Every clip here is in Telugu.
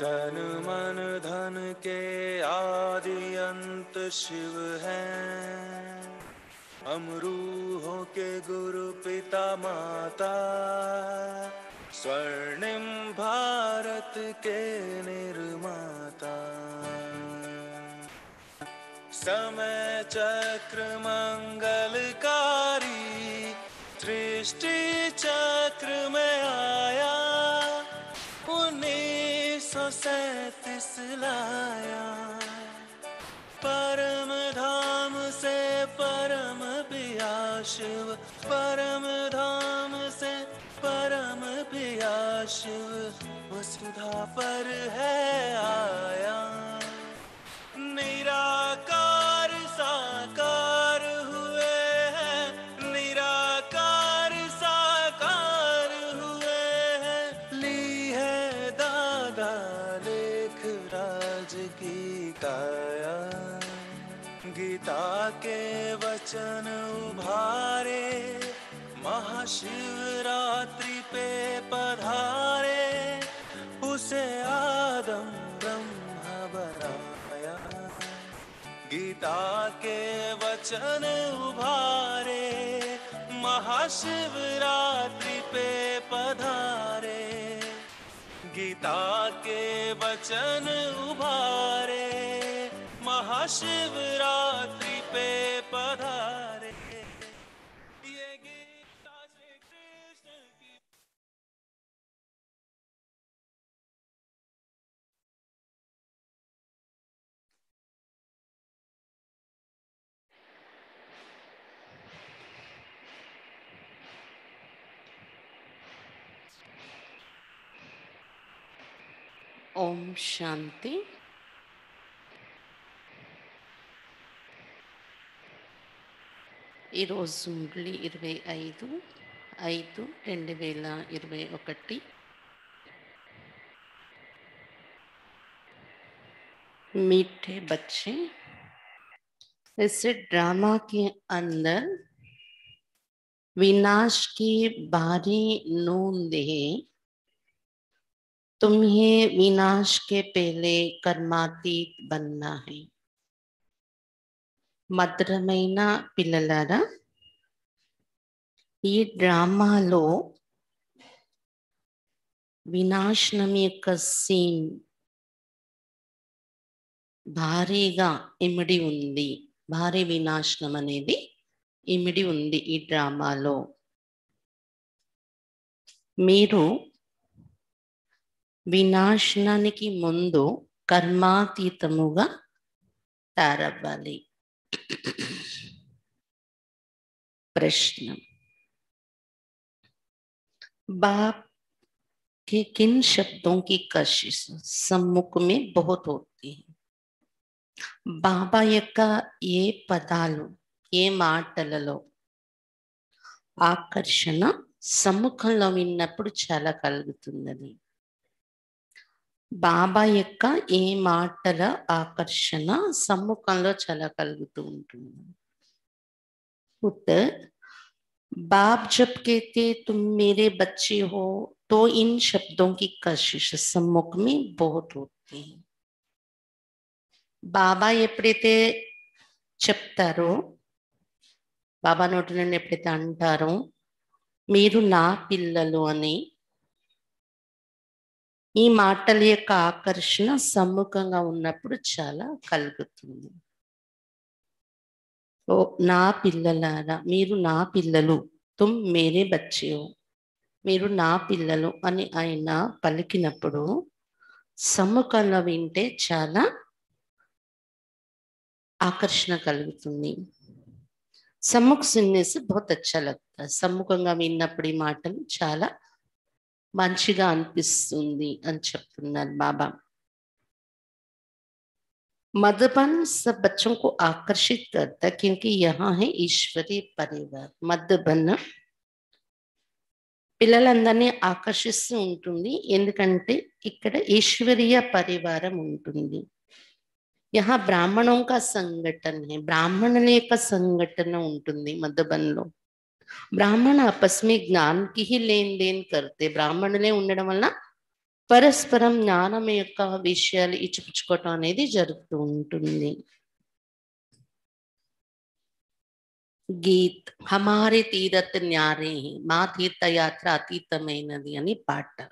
तन मन धन के आदि अंत शिव है अमरूहों के गुरु पिता माता स्वर्णिम भारत के निर्माता समय चक्र मंगलकारी सृष्टि चक्र में आया सैतीस लाया परम धाम से परम पिया शिव परम धाम से परम पिया शिव धा पर है आया वचन उभारे महाशिवरात्रि पे पधारे उसे आदम ब्रह्म बराया गीता के वचन उभारे महाशिवरात्रि पे पधारे गीता के वचन उभारे महाशिवरात्रि पे ये गीता श्री कृष्ण की ओम शांति ఈరోజు మిగిలి रेल इरवे मीठे बच्चे इस ड्रामा के अंदर विनाश की भारी नूंद है तुम्हें विनाश के पहले कर्मातीत बनना है మధురమైన పిల్లలారా ఈ డ్రామాలో వినాశనం యొక్క సీన్ భారీగా ఇమిడి ఉంది భారీ వినాశనం అనేది ఇమిడి ఉంది ఈ డ్రామాలో మీరు వినాశనానికి ముందు కర్మాతీతముగా తయారవ్వాలి प्रश्न बाप के किन शब्दों की कशिश सम्मुख में बहुत होती है బాబా యొక్క ఏ పదాలు ఏ మాటలలో ఆకర్షణ సమ్ముఖంలో విన్నప్పుడు చాలా కలుగుతుందని बाबा या माटल आकर्षण सम्मुख चल कल बाप जब कहते तुम मेरे बच्चे हो तो इन शब्दों की कशिश सम्मुख में बहुत होती है बाबा एपड़े चप्तारो बाबा नोट ना पिलो अनी ఈ మాటల యొక్క ఆకర్షణ సమ్ముఖంగా ఉన్నప్పుడు చాలా కలుగుతుంది ఓ నా పిల్లలారా మీరు నా పిల్లలు తుమ్ మేరే బచ్చేవు మీరు నా పిల్లలు అని ఆయన పలికినప్పుడు సమ్ముఖంలో వింటే చాలా ఆకర్షణ కలుగుతుంది సమ్ముఖ సున్నేసి బహుత్ అచ్చా లగ్తా సమ్ముఖంగా విన్నప్పుడు ఈ మాటలు చాలా మంచిగా అనిపిస్తుంది అని చెప్తున్నారు బాబా మధుబన్ सब बच्चों को आकर्षित करता है क्योंकि यहाँ है ईश्वरीय మధుబన్ పిల్లలందరినీ ఆకర్షిస్తూ ఉంటుంది ఎందుకంటే ఇక్కడ ఈశ్వరీయ పరివారం ఉంటుంది యహా బ్రాహ్మణం కా సంఘటన బ్రాహ్మణుల యొక్క సంఘటన ఉంటుంది మధుబన్ లో ब्राह्मण आपस में ज्ञान की ही लेन देन करते ब्राह्मण ने उड़ वाल परस्पर ज्ञा विषया इच्छुपने गीत हमारे तीरथ न्यारे मा तीर्थ यात्रा अतीतमें पाट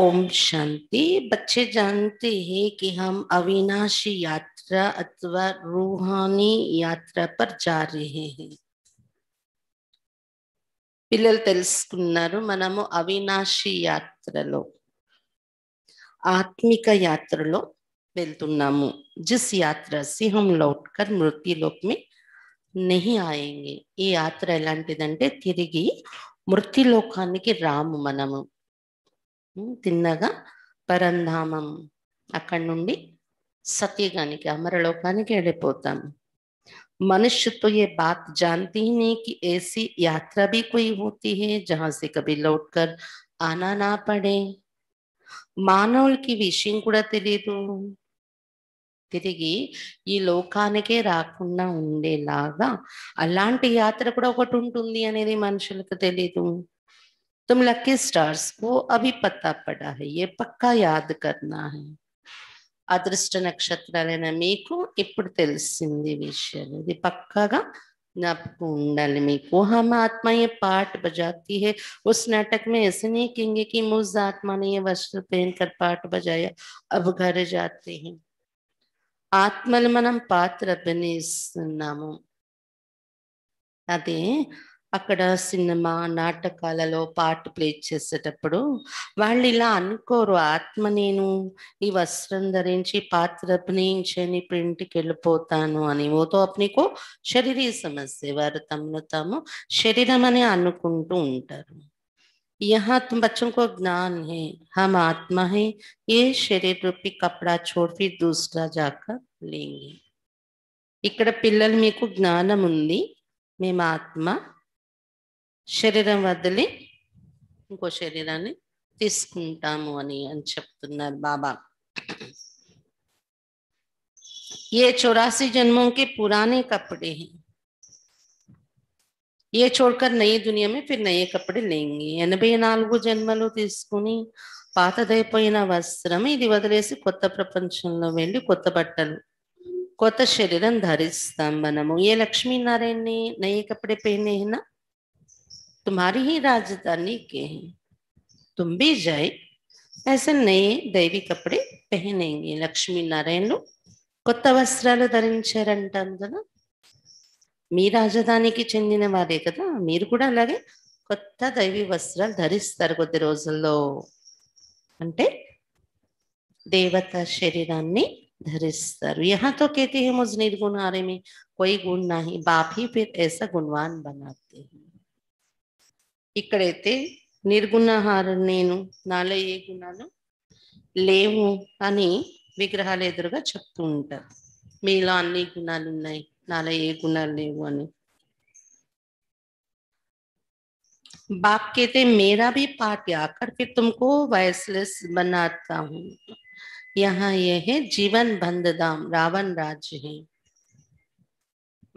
ओम शांति बच्चे जानते हैं कि हम अविनाशी यात्रा अथवा रूहानी यात्रा पर जा रहे हैं పిల్లలు తెలుసుకున్నారు మనము అవినాశి యాత్రలో ఆత్మిక యాత్రలో వెళ్తున్నాము జిస్ యాత్ర సింహం లోట్కర్ మృత్యులోకి నెహి ఆయంగి ఈ యాత్ర ఎలాంటిదంటే తిరిగి మృత్యులోకానికి రాము మనము తిన్నగా పరంధామం అక్కడి నుండి సత్యగానికి అమరలోకానికి వెళ్ళిపోతాము मनुष्य तो ये बात जानती ही नहीं कि ऐसी यात्रा भी कोई होती है जहां से कभी लौटकर आना ना पड़े मानव की विषय तिगी తిరిగి ఈ अला రాకుండా अने అలాంటి तुम लकी स्टार्स को अभी पता पड़ा है ये पक्का याद करना है अदृष्ट नक्षत्र इपड़े विषय पक्गा आत्मा पाठ बजाती है उस नाटक में ऐसे नहीं कहेंगे कि मुझ आत्मा ने ये वस्त्र कर पाठ बजाया अब घर जाते हैं आत्मल मनम पात्र अभिनेम अदे అక్కడ సినిమా నాటకాలలో పాట ప్లే చేసేటప్పుడు వాళ్ళు ఇలా అనుకోరు ఆత్మ నేను ఈ వస్త్రం ధరించి పాత్ర అభినయించని ప్రింట్కి వెళ్ళిపోతాను అని ఓతో అప్నికో శరీర సమస్య వారు తమను తాము శరీరం అని అనుకుంటూ ఉంటారు यहाँ तुम बच्चों को ज्ञान హే हम आत्मा है ये शरीर रूपी कपड़ा छोड़ फिर ఇక్కడ పిల్లలు మీకు జ్ఞానం ఉంది మేము ఆత్మ శరీరం వదిలి ఇంకో శరీరాన్ని తీసుకుంటాము అని అని చెప్తున్నారు బాబా ఏ చౌరాసి జన్మంకి పురాణే కప్పుడే ఏ हैं ये దునియమే ఫిర్ दुनिया में లేంగి ఎనభై నాలుగు జన్మలు తీసుకుని పాతదైపోయిన వస్త్రం ఇది వదిలేసి కొత్త ప్రపంచంలో వెళ్ళి కొత్త బట్టలు కొత్త శరీరం ధరిస్తాం మనము ఏ లక్ష్మీనారాయణ నయే కప్పుడే పైన तुम्हारी ही राजधानी के हैं तुम भी जाए ऐसे नए दैवी कपड़े पहनेंगे लक्ष्मी नारायण कस्त्र वस्त्र धरी कदा की चंदन वारे कदा अलागे क्रत दैवी वस्त्र धरी को अंटे देवता शरीरा धरी यहाँ तो कहते हैं मुझ निर्गुण आ रहे में कोई गुण ना बाप ही फिर ऐसा गुणवान बनाते हैं इकड़ते निर्गुण नैन नाल गुणा लेनी विग्रहाल चूंटर मेला अन्नी गुणाई नाल ये गुण लेनी बाप कहते मेरा भी पाठ आकर फिर तुमको वायसलेस बनाता हूँ यहाँ यह है जीवन बंद धाम रावण राज्य है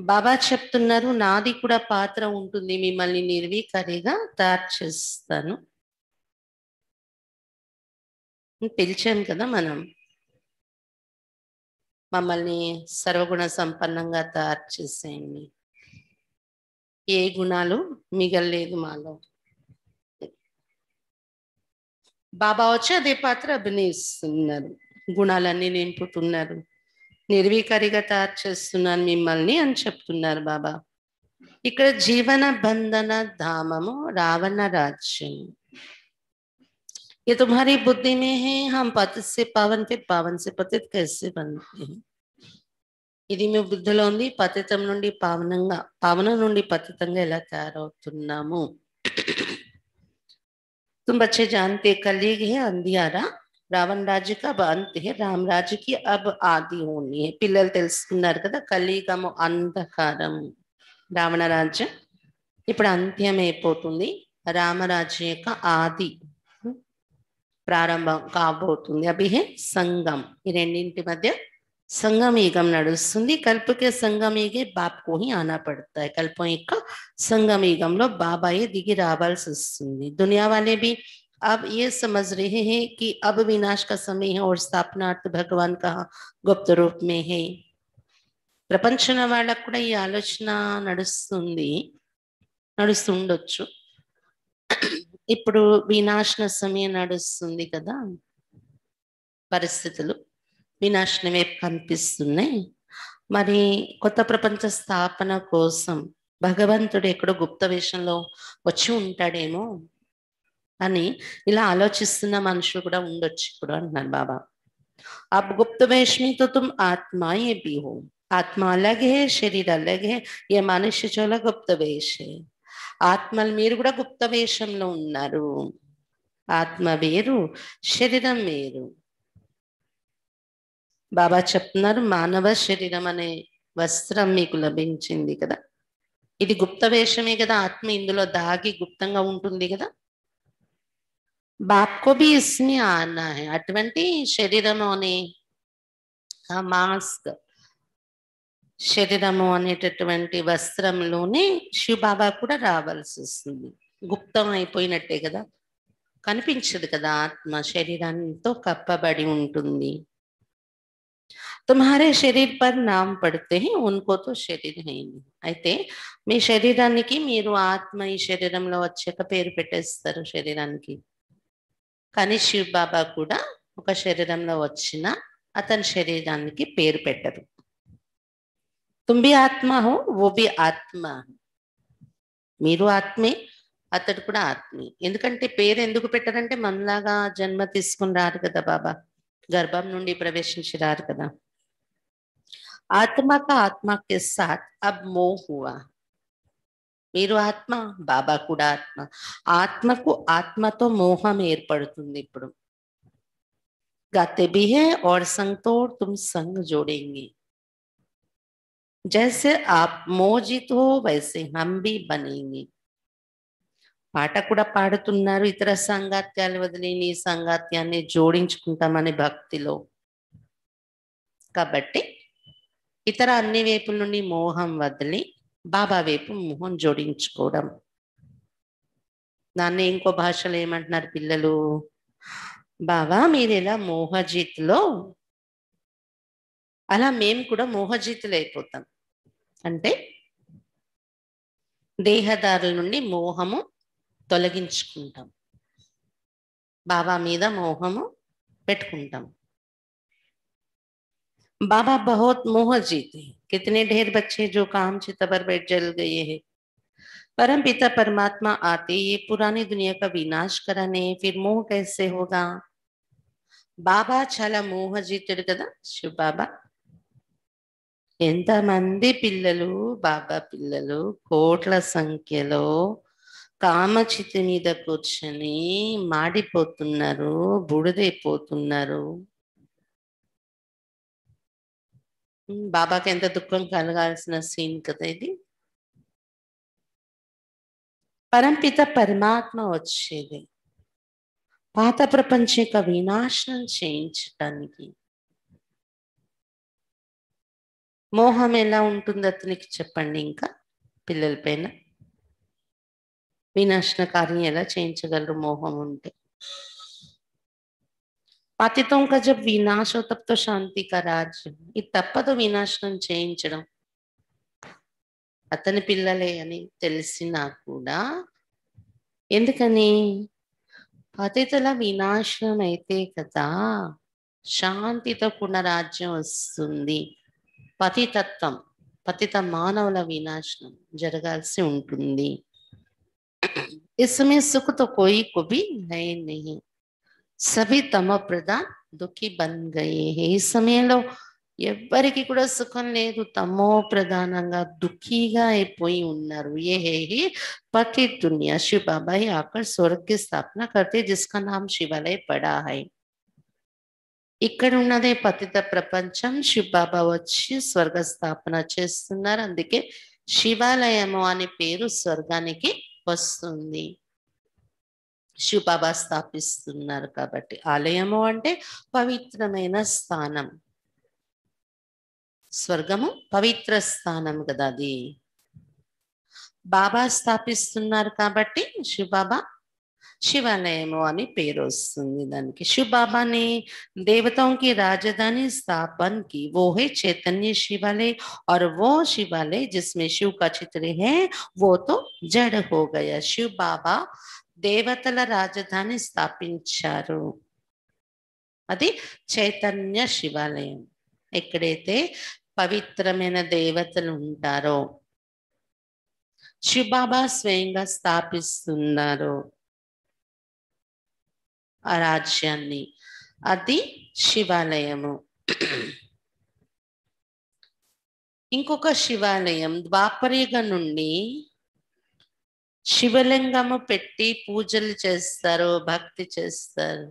బాబా చెప్తున్నారు నాది కూడా పాత్ర ఉంటుంది మిమ్మల్ని నిర్వీకరిగా తయారు చేస్తాను పిలిచాం కదా మనం మమ్మల్ని సర్వగుణ సంపన్నంగా తయారు చేసేయండి ఏ గుణాలు మిగలలేదు మాలో బాబా వచ్చి అదే పాత్ర అభినయిస్తున్నారు గుణాలన్నీ నింపుతున్నారు निर्वीकारी निर्वीकारीगता मिम्मल बाबा इक जीवन बंधन धाम रावण राज्य ये तुम्हारी बुद्धि में है हम पत से पावन फिर पावन से पतित कैसे बनते हैं यदि मैं बुद्धि पतित ना पावन पावन ना पतित तैयार तुम बच्चे जानते कलीग है రావణ రాజుకి అబ్ అంతే రామ్ రాజుకి అబ్ ఆది ఓని పిల్లలు తెలుసుకున్నారు కదా కలియుగము అంధకారం రావణ రాజ్యం ఇప్పుడు అంత్యమైపోతుంది రామరాజ్యం యొక్క ఆది ప్రారంభం కాబోతుంది అభిహే సంఘం ఈ రెండింటి మధ్య సంగమీగం నడుస్తుంది కల్పకే సంగమీగే బాప్కోహి ఆనా పడతాయి కల్పం యొక్క సంగమీగంలో బాబాయే దిగి రావాల్సి వస్తుంది దునియా వాళ్ళే బి आप ये समझ रहे हैं कि अब विनाश का समय है और स्थापनार्थ भगवान का गुप्त रूप में है ప్రపంచం వాళ్ళకు కూడా ఈ ఆలోచన నడుస్తుంది నడుస్తుండొచ్చు ఇప్పుడు వినాశన సమయం నడుస్తుంది కదా పరిస్థితులు వినాశనమే కనిపిస్తున్నాయి మరి కొత్త ప్రపంచ స్థాపన కోసం భగవంతుడు ఎక్కడో గుప్త వేషంలో వచ్చి ఉంటాడేమో అని ఇలా ఆలోచిస్తున్న మనుషులు కూడా ఉండొచ్చు ఇప్పుడు అంటున్నారు బాబా आप గుప్త वेश में तो तुम ఆత్మ అలాగే శరీర అలాగే ఏ మనిషి చోల గుప్త వేషే ఆత్మలు మీరు కూడా గుప్త వేషంలో ఉన్నారు ఆత్మ వేరు శరీరం వేరు బాబా చెప్తున్నారు మానవ శరీరం అనే వస్త్రం మీకు లభించింది కదా ఇది గుప్త వేషమే కదా ఆత్మ ఇందులో దాగి గుప్తంగా ఉంటుంది కదా बाप को भी అటువంటి శరీరము ఆ మాస్క్ శరీరము అనేటటువంటి వస్త్రంలోనే శివబాబా కూడా రావాల్సి వస్తుంది గుప్తం అయిపోయినట్టే కదా కనిపించదు కదా ఆత్మ శరీరంతో కప్పబడి ఉంటుంది తుమ్హారే శరీర పర్ నామ్ పడితే ఉన్కోతో తో అయితే మీ శరీరానికి మీరు ఆత్మ ఈ శరీరంలో వచ్చాక పేరు పెట్టేస్తారు శరీరానికి కానీ శివ్ బాబా కూడా ఒక శరీరంలో వచ్చిన అతని శరీరానికి పేరు పెట్టరు తుంబి బి ఆత్మ ఓ బి ఆత్మ మీరు ఆత్మే అతడు కూడా ఆత్మీ ఎందుకంటే పేరు ఎందుకు పెట్టారంటే మనలాగా జన్మ తీసుకుని రారు కదా బాబా గర్భం నుండి ప్రవేశించి రారు కదా ఆత్మక కా ఆత్మ సాత్ అబ్ మోహువా मेरु आत्मा बाबा कुड़ आत्मा आत्मक आत्म तो मोहम ऐरपड़ी इन गाते भी है और संग तोड़ तुम संग जोड़ेंगे जैसे आप मोजित हो वैसे हम भी बनेंगे पाट कूड़ा पात इतर सांगात्या वदली नी सांगात्या जोड़ा भक्ति काबट्टी इतर अन्नी वेपल मोहम वदली బాబా వైపు మొహం జోడించుకోవడం దాన్ని ఇంకో భాషలో ఏమంటున్నారు పిల్లలు బాబా మీరు ఇలా మోహజీత్లో అలా మేము కూడా మోహజీతులు అయిపోతాం అంటే దేహదారుల నుండి మోహము తొలగించుకుంటాం బాబా మీద మోహము పెట్టుకుంటాం बाबा बहुत मोह जीते कितने ढेर बच्चे जो काम से तबर बैठ जल गए हैं परम पिता परमात्मा आते ये पुरानी दुनिया का विनाश कराने फिर मोह कैसे होगा బాబా చాలా మోహజితుడు కదా శివ బాబా మంది పిల్లలు బాబా పిల్లలు కోట్ల సంఖ్యలో కామచితి మీద కూర్చొని మాడిపోతున్నారు బుడిదైపోతున్నారు బాబాకి ఎంత దుఃఖం కలగాల్సిన సీన్ కదా ఇది పరంపిత పరమాత్మ వచ్చేది పాత ప్రపంచిక వినాశనం చేయించటానికి మోహం ఎలా ఉంటుంది అతనికి చెప్పండి ఇంకా పిల్లల పైన వినాశన కార్యం ఎలా చేయించగలరు మోహం ఉంటే పతితం కజ జబ్ శాంతి క రాజ్యం ఇది తప్పదు వినాశనం చేయించడం అతని పిల్లలే అని తెలిసినా కూడా ఎందుకని పతితుల వినాశనం అయితే కదా శాంతితో పునరాజ్యం వస్తుంది పతితత్వం పతిత మానవుల వినాశనం జరగాల్సి ఉంటుంది ఇసుమే సుఖతో కోయి कोई को సభి తమ ప్రధాన్ దుఃఖి బన్ గయే ఈ సమయంలో ఎవ్వరికి కూడా సుఖం లేదు తమో ప్రధానంగా దుఃఖీగా అయిపోయి ఉన్నారు ఏ హే హి పతి दुनिया శివ बाबा అక్కడ స్వర్గ స్థాపన కర్తే स्थापना నామ్ जिसका పడా హై ఇక్కడ ఉన్నదే పతిత ప్రపంచం శివ బాబా వచ్చి స్వర్గ స్థాపన చేస్తున్నారు అందుకే శివాలయము అనే పేరు స్వర్గానికి వస్తుంది శివబాబా స్థాపిస్తున్నారు కాబట్టి ఆలయము అంటే పవిత్రమైన స్థానం స్వర్గము పవిత్ర స్థానం కదా అది బాబా స్థాపిస్తున్నారు కాబట్టి శివబాబా శివాలయము అని పేరు వస్తుంది దానికి शिव बाबा ने देवताओं की राजधानी स्थापन की वो है चैतन्य शिवालय और वो शिवालय जिसमें शिव का चित्र है वो तो जड़ हो गया शिव बाबा దేవతల రాజధాని స్థాపించారు అది చైతన్య శివాలయం ఎక్కడైతే పవిత్రమైన దేవతలు ఉంటారో శివబాబా స్వయంగా స్థాపిస్తున్నారు ఆ రాజ్యాన్ని అది శివాలయము ఇంకొక శివాలయం ద్వాపరిగ నుండి శివలింగము పెట్టి పూజలు చేస్తారు భక్తి చేస్తారు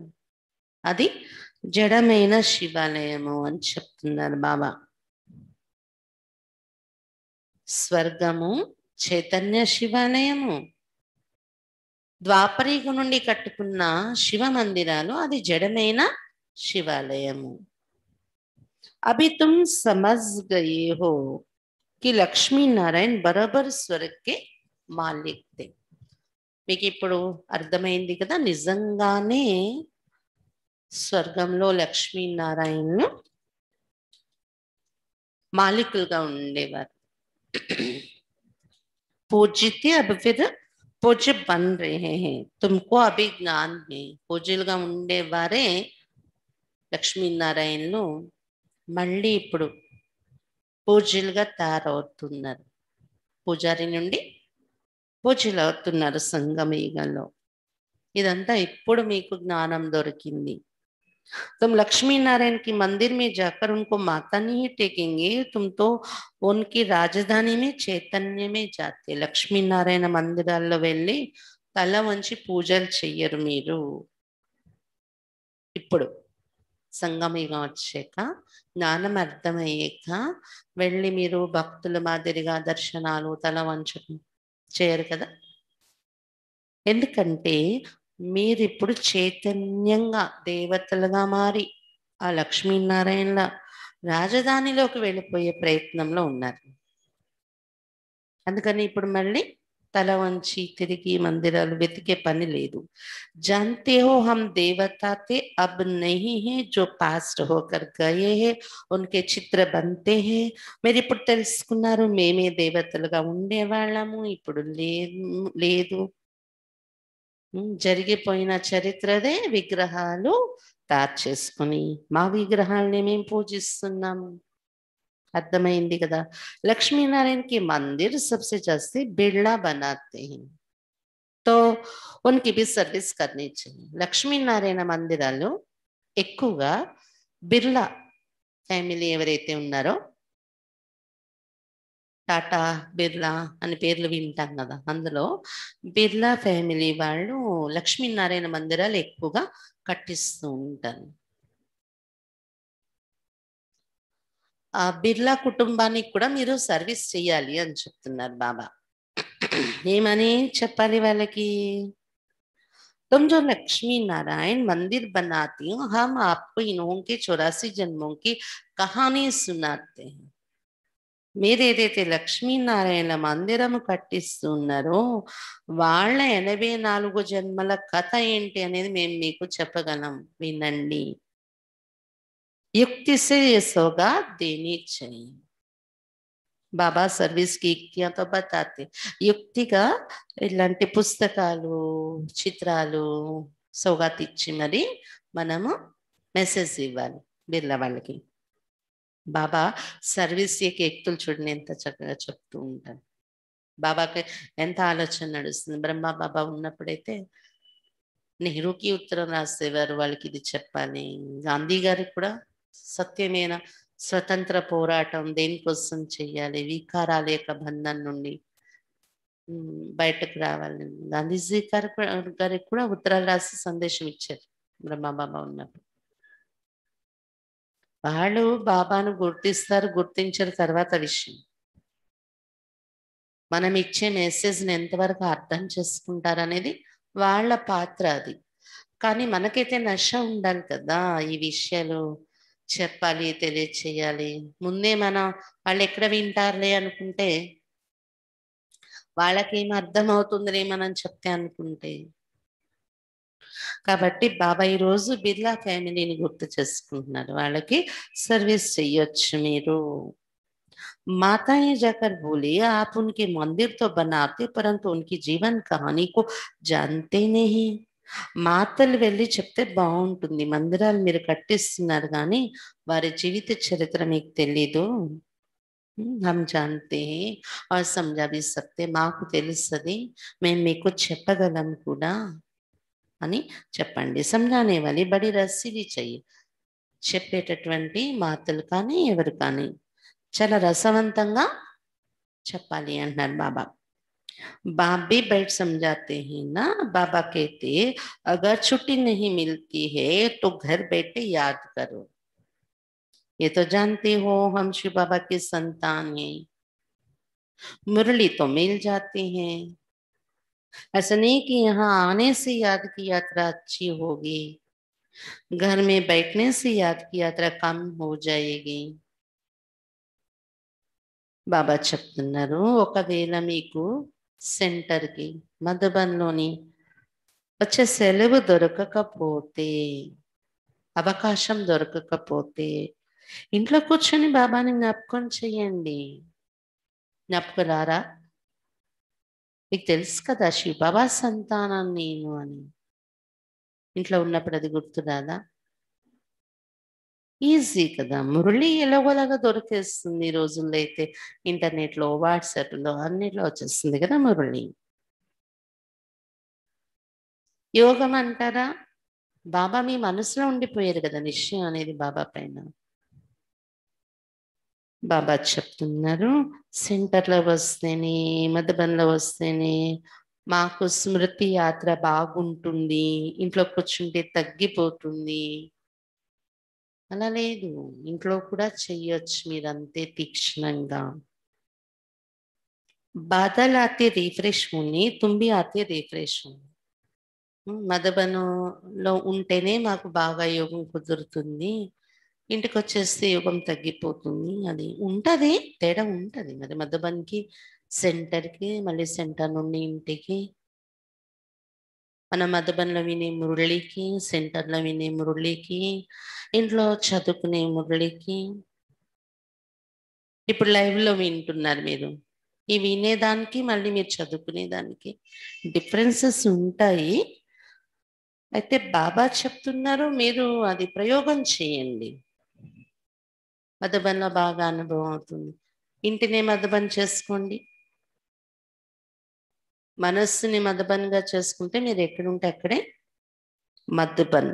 అది జడమైన శివాలయము అని చెప్తున్నారు బాబా స్వర్గము చైతన్య శివాలయము ద్వాపరీకు నుండి కట్టుకున్న శివ మందిరాలు అది జడమైన శివాలయము అభి తుమ్ సమజ్ గయే హో కి లక్ష్మీనారాయణ్ బరోబర్ స్వర్గ్ మాలిక్ మీకు ఇప్పుడు అర్థమైంది కదా నిజంగానే స్వర్గంలో లక్ష్మీనారాయణను మాలికులుగా ఉండేవారు పూజితే అభి ఫిర్ పూజ బన్ రేహే తుమ్కో అభి పూజలుగా ఉండేవారే లక్ష్మీనారాయణలు మళ్ళీ ఇప్పుడు పూజలుగా తయారవుతున్నారు పూజారి నుండి బోచిలవుతున్నారు సంగమీగంలో ఇదంతా ఇప్పుడు మీకు జ్ఞానం దొరికింది తుమ్ लक्ष्मी नारायण की मंदिर में जाकर उनको తుమ్తో नहीं రాజధానిమే చైతన్యమే జాతి లక్ష్మీనారాయణ రాజధాని మందిరాల్లో వెళ్ళి తల వంచి పూజలు చెయ్యరు మీరు ఇప్పుడు సంగమిగా వచ్చాక జ్ఞానం అర్థమయ్యాక వెళ్ళి మీరు భక్తుల మాదిరిగా దర్శనాలు తల వంచడం చేయరు కదా ఎందుకంటే మీరిప్పుడు చైతన్యంగా దేవతలుగా మారి ఆ లక్ష్మీనారాయణల రాజధానిలోకి వెళ్ళిపోయే ప్రయత్నంలో ఉన్నారు అందుకని ఇప్పుడు మళ్ళీ తల వంచి తిరిగి మందిరాలు వెతికే పని లేదు జంతే హో హమ్ దేవతాతే అబ్ अब హే జో పాస్ట్ హోకర్ గయే హే हैं చిత్ర బంతే హే మీరు ఇప్పుడు తెలుసుకున్నారు మేమే దేవతలుగా ఉండేవాళ్ళము ఇప్పుడు లేదు జరిగిపోయిన చరిత్రదే విగ్రహాలు తయారు చేసుకుని మా విగ్రహాలని మేము పూజిస్తున్నాము అర్థమైంది కదా లక్ష్మీనారాయణకి మందిర్ సబ్సే జాస్తి जास्ती బనాతే తో ఉనికి బి సర్వీస్ भी లక్ష్మీనారాయణ మందిరాలు ఎక్కువగా బిర్లా ఫ్యామిలీ ఎవరైతే ఉన్నారో టాటా బిర్లా అని పేర్లు వింటాం కదా అందులో బిర్లా ఫ్యామిలీ వాళ్ళు లక్ష్మీనారాయణ మందిరాలు ఎక్కువగా కట్టిస్తూ ఉంటారు ఆ బిర్లా కుటుంబానికి కూడా మీరు సర్వీస్ చేయాలి అని చెప్తున్నారు బాబా ఏమని చెప్పాలి వాళ్ళకి తొమ్మిదో जो మందిర్ బనాతి హమ్ ఆపు हो చౌరాసీ జన్మోకి కహానీ సునాతే మీరు ఏదైతే లక్ష్మీనారాయణ మందిరము కట్టిస్తున్నారో వాళ్ళ ఎనభై నాలుగు జన్మల కథ ఏంటి అనేది మేము మీకు చెప్పగలం వినండి युक्ति से ये सौगात देनी चाहिए బాబా సర్వీస్కి యుక్తితో బతాతే యుక్తిగా ఇలాంటి పుస్తకాలు చిత్రాలు సౌగాతి ఇచ్చి మరి మనము మెసేజ్ ఇవ్వాలి బిర్లా వాళ్ళకి బాబా సర్వీస్ యొక్క ఎక్తులు చూడండి ఎంత చక్కగా చెప్తూ ఉంటాను బాబాకి ఎంత ఆలోచన నడుస్తుంది బ్రహ్మ బాబా ఉన్నప్పుడైతే నెహ్రూకి ఉత్తరం రాసేవారు వాళ్ళకి ఇది చెప్పాలి గాంధీ గారికి కూడా సత్యమైన స్వతంత్ర పోరాటం దేనికోసం చెయ్యాలి వికారాల యొక్క బంధం నుండి బయటకు రావాలి గాంధీజీ గారు గారికి కూడా ఉత్తరాలు రాసి సందేశం ఇచ్చారు బ్రహ్మబాబా ఉన్నప్పుడు వాళ్ళు బాబాను గుర్తిస్తారు గుర్తించిన తర్వాత విషయం మనం ఇచ్చే మెసేజ్ని ఎంతవరకు అర్థం చేసుకుంటారు అనేది వాళ్ళ పాత్ర అది కానీ మనకైతే నష ఉండాలి కదా ఈ విషయాలు చెప్పాలి తెలియచేయాలి ముందే మనం వాళ్ళు ఎక్కడ వింటారులే అనుకుంటే వాళ్ళకేం అర్థమవుతుందిలే మనం చెప్తే అనుకుంటే కాబట్టి బాబా ఈరోజు బిర్లా ఫ్యామిలీని గుర్తు చేసుకుంటున్నారు వాళ్ళకి సర్వీస్ చెయ్యొచ్చు మీరు మాతాయి జకర్ బోలి आप उनके మందిర్తో तो बनाते परंतु उनकी जीवन మాతలు వెళ్ళి చెప్తే బాగుంటుంది మందిరాలు మీరు కట్టిస్తున్నారు కానీ వారి జీవిత చరిత్ర మీకు తెలీదు హమ్ జాంతే వారు సంజాబీ సత్తే మాకు తెలుస్తుంది మేము మీకు చెప్పగలం కూడా అని చెప్పండి సంజానేవాలి బడి రసీవి చెయ్యి చెప్పేటటువంటి మాతలు కానీ ఎవరు కానీ చాలా రసవంతంగా చెప్పాలి అంటున్నారు బాబా भी बैठ समझाते हैं ना बाबा कहते अगर छुट्टी नहीं मिलती है तो घर बैठे याद करो ये तो जानते हो हम शिव बाबा के संतान है मुरली तो मिल जाते हैं ऐसा नहीं कि यहाँ आने से याद की यात्रा अच्छी होगी घर में बैठने से याद की यात्रा कम हो जाएगी బాబా చెప్తున్నారు ఒకవేళ को సెంటర్కి మధుబన్లోని వచ్చే సెలవు దొరకకపోతే అవకాశం దొరకకపోతే ఇంట్లో కూర్చొని బాబాని జ్ఞాపకం చేయండి జ్ఞాపకులారా మీకు తెలుసు కదా శివ బాబా సంతానాన్ని నేను అని ఇంట్లో ఉన్నప్పుడు అది గుర్తురాదా ఈజీ కదా మురళి ఎలాగోలాగా దొరికేస్తుంది ఈ రోజుల్లో అయితే ఇంటర్నెట్ లో వాట్సాప్ లో అన్నిట్లో వచ్చేస్తుంది కదా మురళి యోగం అంటారా బాబా మీ మనసులో ఉండిపోయారు కదా నిశ్చయం అనేది బాబా పైన బాబా చెప్తున్నారు సెంటర్లో వస్తేనే లో వస్తేనే మాకు స్మృతి యాత్ర బాగుంటుంది ఇంట్లో కూర్చుంటే తగ్గిపోతుంది అలా లేదు ఇంట్లో కూడా చెయ్యొచ్చు మీరంతే తీక్షణంగా బాధలు అయితే రిఫ్రెష్ ఉన్ని తుంబి ఆతే రిఫ్రెష్ ఉంది మధుబనంలో ఉంటేనే మాకు బాగా యోగం కుదురుతుంది ఇంటికి వచ్చేస్తే యోగం తగ్గిపోతుంది అది ఉంటుంది తేడా ఉంటుంది మరి మధుబన్కి సెంటర్కి మళ్ళీ సెంటర్ నుండి ఇంటికి మన మధుబన్లో వినే మురళికి సెంటర్లో వినే మురళికి ఇంట్లో చదువుకునే మురళికి ఇప్పుడు లైవ్లో వింటున్నారు మీరు ఈ వినేదానికి మళ్ళీ మీరు చదువుకునేదానికి డిఫరెన్సెస్ ఉంటాయి అయితే బాబా చెప్తున్నారు మీరు అది ప్రయోగం చేయండి మధుబన్లో బాగా అనుభవం అవుతుంది ఇంటినే మధుబన్ చేసుకోండి మనస్సుని మదపనిగా చేసుకుంటే మీరు ఎక్కడుంటే అక్కడే మద్దుపన్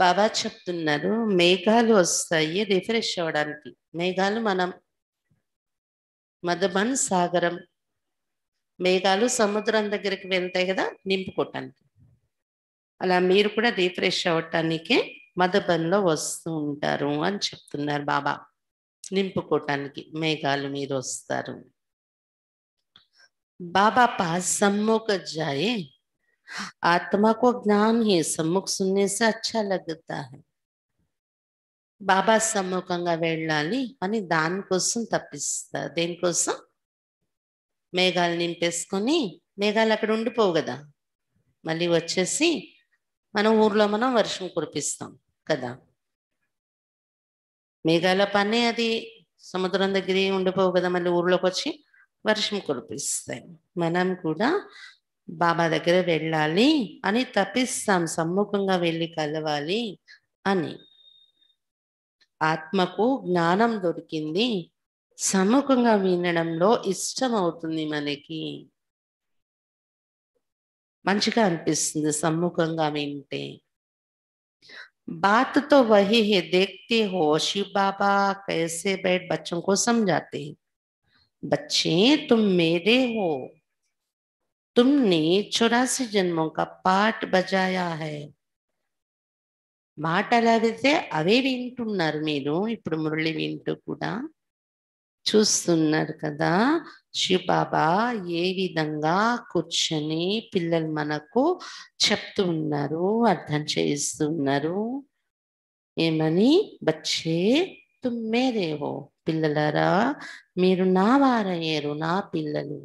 బాబా చెప్తున్నారు మేఘాలు వస్తాయి రిఫ్రెష్ అవ్వడానికి మేఘాలు మనం మధుబన్ సాగరం మేఘాలు సముద్రం దగ్గరికి వెళ్తాయి కదా నింపుకోవటానికి అలా మీరు కూడా రీఫ్రెష్ అవ్వటానికే మధుబన్లో వస్తూ ఉంటారు అని చెప్తున్నారు బాబా నింపుకోవటానికి మేఘాలు మీరు వస్తారు बाबा पास सम्मुख जाए आत्मा को ज्ञान ही सम्मुख सुनने से अच्छा लगता है బాబా సమ్ముఖంగా వెళ్ళాలి అని దానికోసం తప్పిస్తారు దేనికోసం మేఘాలు నింపేసుకొని మేఘాలు అక్కడ ఉండిపోవు కదా మళ్ళీ వచ్చేసి మన ఊర్లో మనం వర్షం కురిపిస్తాం కదా మేఘాల పనే అది సముద్రం దగ్గర ఉండిపోవు కదా మళ్ళీ ఊర్లోకి వచ్చి వర్షం కురిపిస్తాయి మనం కూడా బాబా దగ్గర వెళ్ళాలి అని తప్పిస్తాం సమ్ముఖంగా వెళ్ళి కలవాలి అని ఆత్మకు జ్ఞానం దొరికింది సముఖంగా వినడంలో ఇష్టం అవుతుంది మనకి మంచిగా అనిపిస్తుంది సమ్ముఖంగా వింటే బాత్తో వహి హే దేక్తే హో శివ్ బాబా కైసే బయట బచ్చం కోసం జాతే बच्चे तुम मेरे हो तुमने चौरासी जन्मों का పాట బజాయా హై మాట అలా వెళ్తే అవే వింటున్నారు మీరు ఇప్పుడు మురళి వింటూ కూడా చూస్తున్నారు కదా శివబాబా ఏ విధంగా కూర్చొని పిల్లలు మనకు చెప్తూ ఉన్నారు అర్థం చేయిస్తున్నారు ఏమని బచ్చే తుమ్మే రేవో పిల్లలరా మీరు నా వారయ్యారు నా పిల్లలు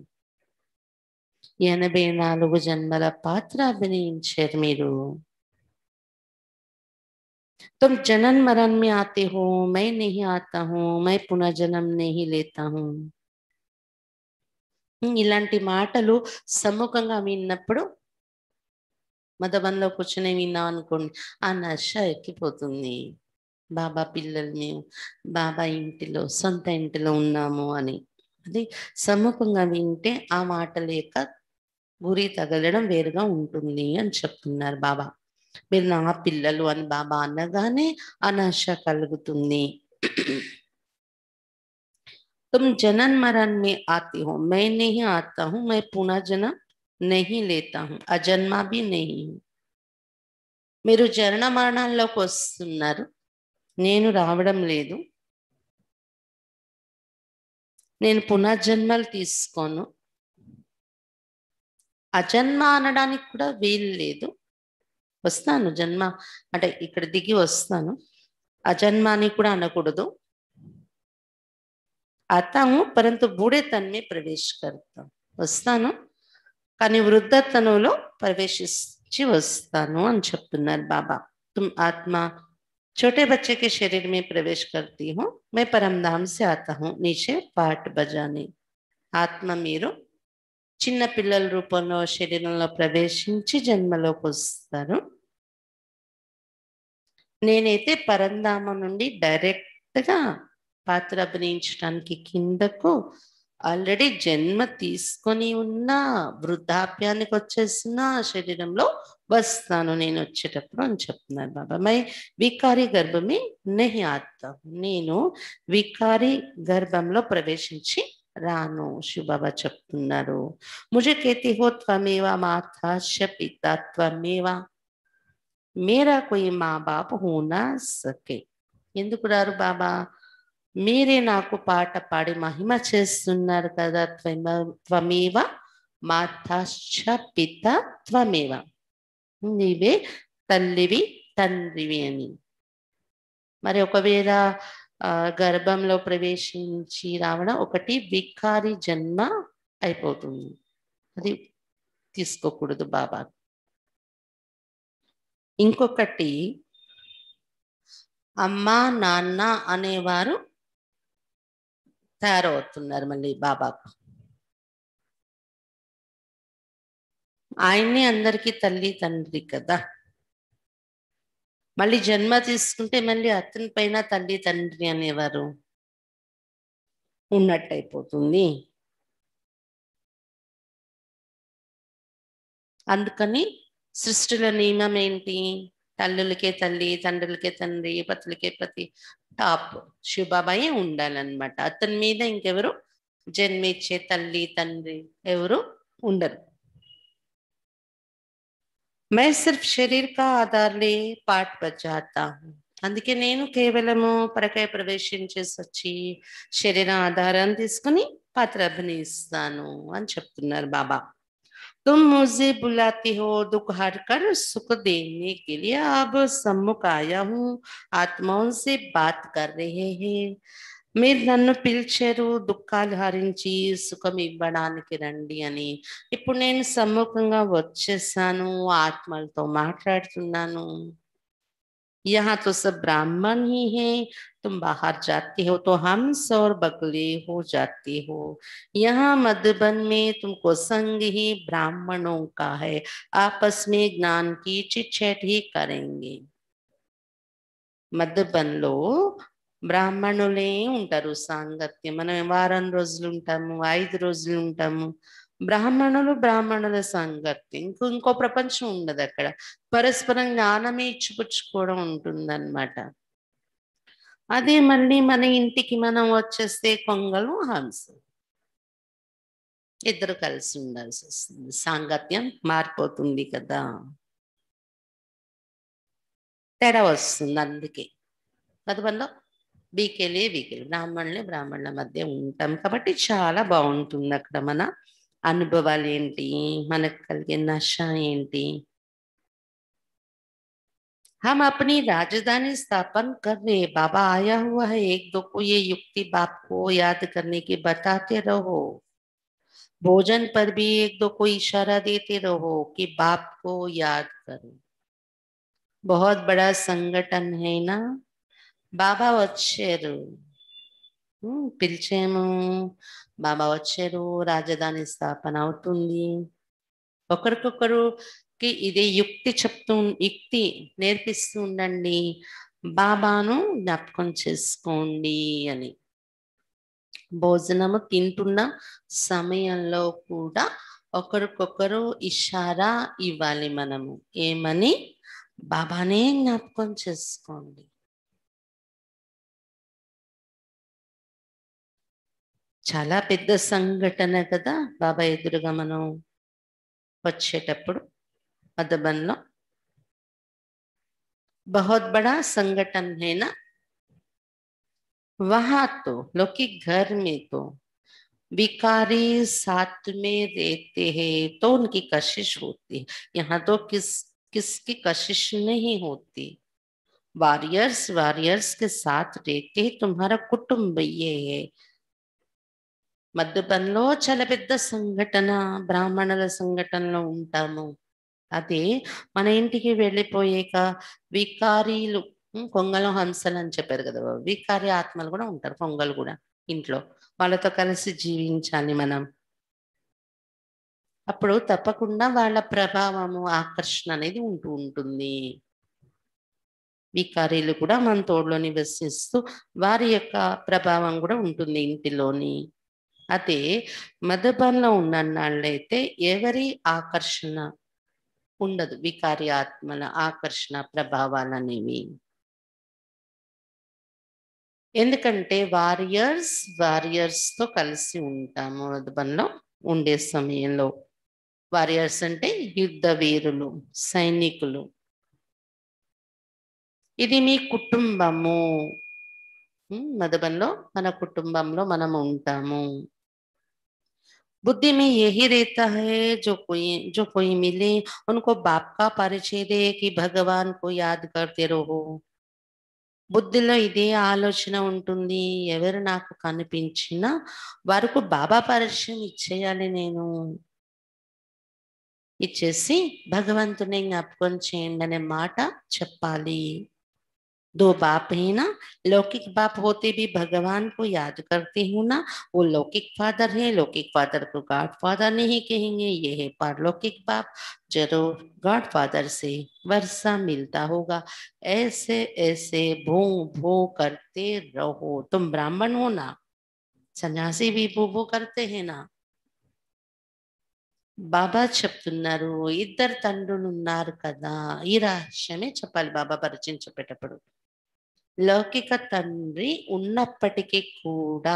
ఎనభై నాలుగు జన్మల పాత్ర అభినయించారు మీరు తుమ్ జనన్ మరణ్ में आते హో మై नहीं आता हूँ పునర్జనం नहीं लेता ఇలాంటి మాటలు సమ్ముఖంగా విన్నప్పుడు మతబంలో కూర్చొని విన్నాం అనుకోండి ఆ నష ఎక్కిపోతుంది బాబా పిల్లల్ని బాబా ఇంటిలో సొంత ఇంటిలో ఉన్నాము అని అది సముఖంగా వింటే ఆ మాట లేక గురి తగలడం వేరుగా ఉంటుంది అని చెప్తున్నారు బాబా మీరు నా పిల్లలు అని బాబా అనగానే అనాశ కలుగుతుంది తుమ్ జనన్ మరణ్ మే ఆతి హో మే नहीं ఆతా हूँ మే పునర్జన जन्म లేతా लेता అజన్మా బి भी మీరు జనన మరణాల్లోకి వస్తున్నారు నేను రావడం లేదు నేను పునర్జన్మలు తీసుకోను అజన్మ అనడానికి కూడా వీలు లేదు వస్తాను జన్మ అంటే ఇక్కడ దిగి వస్తాను అజన్మ అని కూడా అనకూడదు అతను పరంతు బూడే తన్మే ప్రవేశకర్తాం వస్తాను కానీ వృద్ధతనులో ప్రవేశించి వస్తాను అని చెప్తున్నారు బాబా ఆత్మ छोटे बच्चे के शरीर में प्रवेश करती हूँ मैं परमधाम से आता हूँ नीचे पाट बजाने ఆత్మ మీరు చిన్న పిల్లల రూపంలో శరీరంలో ప్రవేశించి జన్మలోకి వస్తారు నేనైతే పరంధామ నుండి డైరెక్ట్గా పాత్ర అభినయించడానికి కిందకు ఆల్రెడీ జన్మ తీసుకొని ఉన్న వృద్ధాప్యానికి వచ్చేసిన శరీరంలో వస్తాను నేను వచ్చేటప్పుడు అని చెప్తున్నారు బాబా మై వికారి గర్భమే నెహి ఆత్మ నేను వికారి గర్భంలో ప్రవేశించి రాను శివబాబా చెప్తున్నారు ముజే కేతి హో త్వమేవా మాతాశ పిత త్వమేవా మేరా కొయి మా బాప హూనా సకే ఎందుకు రారు బాబా మీరే నాకు పాట పాడి మహిమ చేస్తున్నారు కదా త్వమ త్వమేవ మాతాశ్చ పిత త్వమేవ నీవే తల్లివి తండ్రివి అని మరి ఒకవేళ గర్భంలో ప్రవేశించి రావడం ఒకటి వికారి జన్మ అయిపోతుంది అది తీసుకోకూడదు బాబా ఇంకొకటి అమ్మ నాన్న అనేవారు తయారవుతున్నారు మళ్ళీ బాబాకు ఆయన్ని అందరికీ తల్లి తండ్రి కదా మళ్ళీ జన్మ తీసుకుంటే మళ్ళీ అతని పైన తల్లి తండ్రి అనేవారు ఉన్నట్టయిపోతుంది అందుకని సృష్టిల నియమం ఏంటి తల్లులకే తల్లి తండ్రులకే తండ్రి పతులకే పతి టాప్ శివబాబాయే ఉండాలన్నమాట అతని మీద ఇంకెవరు జన్మిచ్చే తల్లి తండ్రి ఎవరు ఉండరు మే సిర్ఫ్ శరీర్ కా ఆధార్లే పాట్ బచాతా అందుకే నేను కేవలము పరకాయ ప్రవేశం చేసి వచ్చి శరీర ఆధారాన్ని తీసుకుని పాత్ర అభినయిస్తాను అని చెప్తున్నారు బాబా तुम मुझे बुलाती हो दुख हर कर सुख देने के लिए अब सम्मुख आया हूँ आत्माओं से बात कर रहे हैं मेरे नु पीलचेर दुखल हरी सुखमे के रही अब नमुख वा आत्मल तो माटड़ना यहाँ तो सब ब्राह्मण ही हैं तुम बाहर जाते हो तो हम सौर बगले हो जाते हो यहाँ मधुबन में तुमको संग ही ब्राह्मणों का है आपस में ज्ञान की चिटछेट ही కరెంగి మద్దబంలో బ్రాహ్మణులే ఉంటారు मन में వారం रोज ఉంటాము ఐదు रोज ఉంటాము బ్రాహ్మణులు బ్రాహ్మణుల సంగతి ఇంకో ఇంకో ప్రపంచం ఉండదు అక్కడ పరస్పరం జ్ఞానమే ఇచ్చిపుచ్చుకోవడం ఉంటుందన్నమాట అదే మళ్ళీ మన ఇంటికి మనం వచ్చేస్తే కొంగలు హంస ఇద్దరు కలిసి ఉండాల్సి వస్తుంది సాంగత్యం మారిపోతుంది కదా తేడా వస్తుంది అందుకే పదపంలో బీకేలే వీకెలు బ్రాహ్మణులే బ్రాహ్మణుల మధ్య ఉంటాం కాబట్టి చాలా బాగుంటుంది అక్కడ మన अभवाले मन कल కలిగే నష हम अपनी राजधानी स्थापन कर रहे बाबा आया हुआ है एक दो को ये युक्ति बाप को याद करने की बताते रहो भोजन पर भी एक दो को इशारा देते रहो कि बाप को याद करो बहुत बड़ा संगठन है ना बाबा వచ్చారు పిలిచాము బాబా వచ్చారు రాజధాని స్థాపన అవుతుంది ఒకరికొకరుకి ఇదే యుక్తి చెప్తూ యుక్తి నేర్పిస్తూ ఉండండి బాబాను జ్ఞాపకం చేసుకోండి అని భోజనము తింటున్న సమయంలో కూడా ఒకరికొకరు ఇషారా ఇవ్వాలి మనము ఏమని బాబానే జ్ఞాపకం చేసుకోండి चला పెద్ద कदा बाबा బాబా मन वेट వచ్చేటప్పుడు बहुत बड़ा संगठन है ना वहां तो लोग घर में तो विकारी साथ में रहते हैं तो उनकी कशिश होती है यहाँ तो किस किसकी कशिश नहीं होती वॉरियर्स वॉरियर्स के साथ रहते तुम्हारा कुटुंब ये है మద్దుపంలో చాలా పెద్ద సంఘటన బ్రాహ్మణుల సంఘటనలో ఉంటాము అది మన ఇంటికి వెళ్ళిపోయాక వికారీలు కొంగలు హంసలు అని చెప్పారు కదా వికారి ఆత్మలు కూడా ఉంటారు కొంగలు కూడా ఇంట్లో వాళ్ళతో కలిసి జీవించాలి మనం అప్పుడు తప్పకుండా వాళ్ళ ప్రభావము ఆకర్షణ అనేది ఉంటూ ఉంటుంది వికారీలు కూడా మన తోడులో నివసిస్తూ వారి యొక్క ప్రభావం కూడా ఉంటుంది ఇంటిలోని అదే ఉన్న నాళ్ళైతే ఎవరి ఆకర్షణ ఉండదు వికారి ఆత్మల ఆకర్షణ ప్రభావాలనేవి ఎందుకంటే వారియర్స్ వారియర్స్తో కలిసి ఉంటాము మధుబంలో ఉండే సమయంలో వారియర్స్ అంటే యుద్ధ వీరులు సైనికులు ఇది మీ కుటుంబము మధుబంలో మన కుటుంబంలో మనం ఉంటాము बुद्धि में यही रहता है जो कोई जो कोई मिले उनको बाप का परिचय दे कि భగవాన్ को याद करते रहो బుద్ధిలో ఇదే ఆలోచన ఉంటుంది ఎవరు నాకు కనిపించినా వారికి బాబా పరిచయం ఇచ్చేయాలి నేను ఇచ్చేసి భగవంతుని జ్ఞాపకం చేయండి అనే మాట చెప్పాలి दो बाप है ना लौकिक बाप होते भी भगवान को याद करते हूँ ना वो लौकिक फादर है लौकिक फादर को गॉड फादर नहीं कहेंगे ये है पारलौकिक बाप जरूर गॉड फादर से वर्षा मिलता होगा ऐसे ऐसे भू भू करते रहो तुम ब्राह्मण हो ना सन्यासी भी भू भू करते हैं ना बाबा చెప్తున్నారు इधर तंडुन कदा కదా क्षमे चपाल बाबा परचिन పరిచయం లౌకిక తండ్రి ఉన్నప్పటికీ కూడా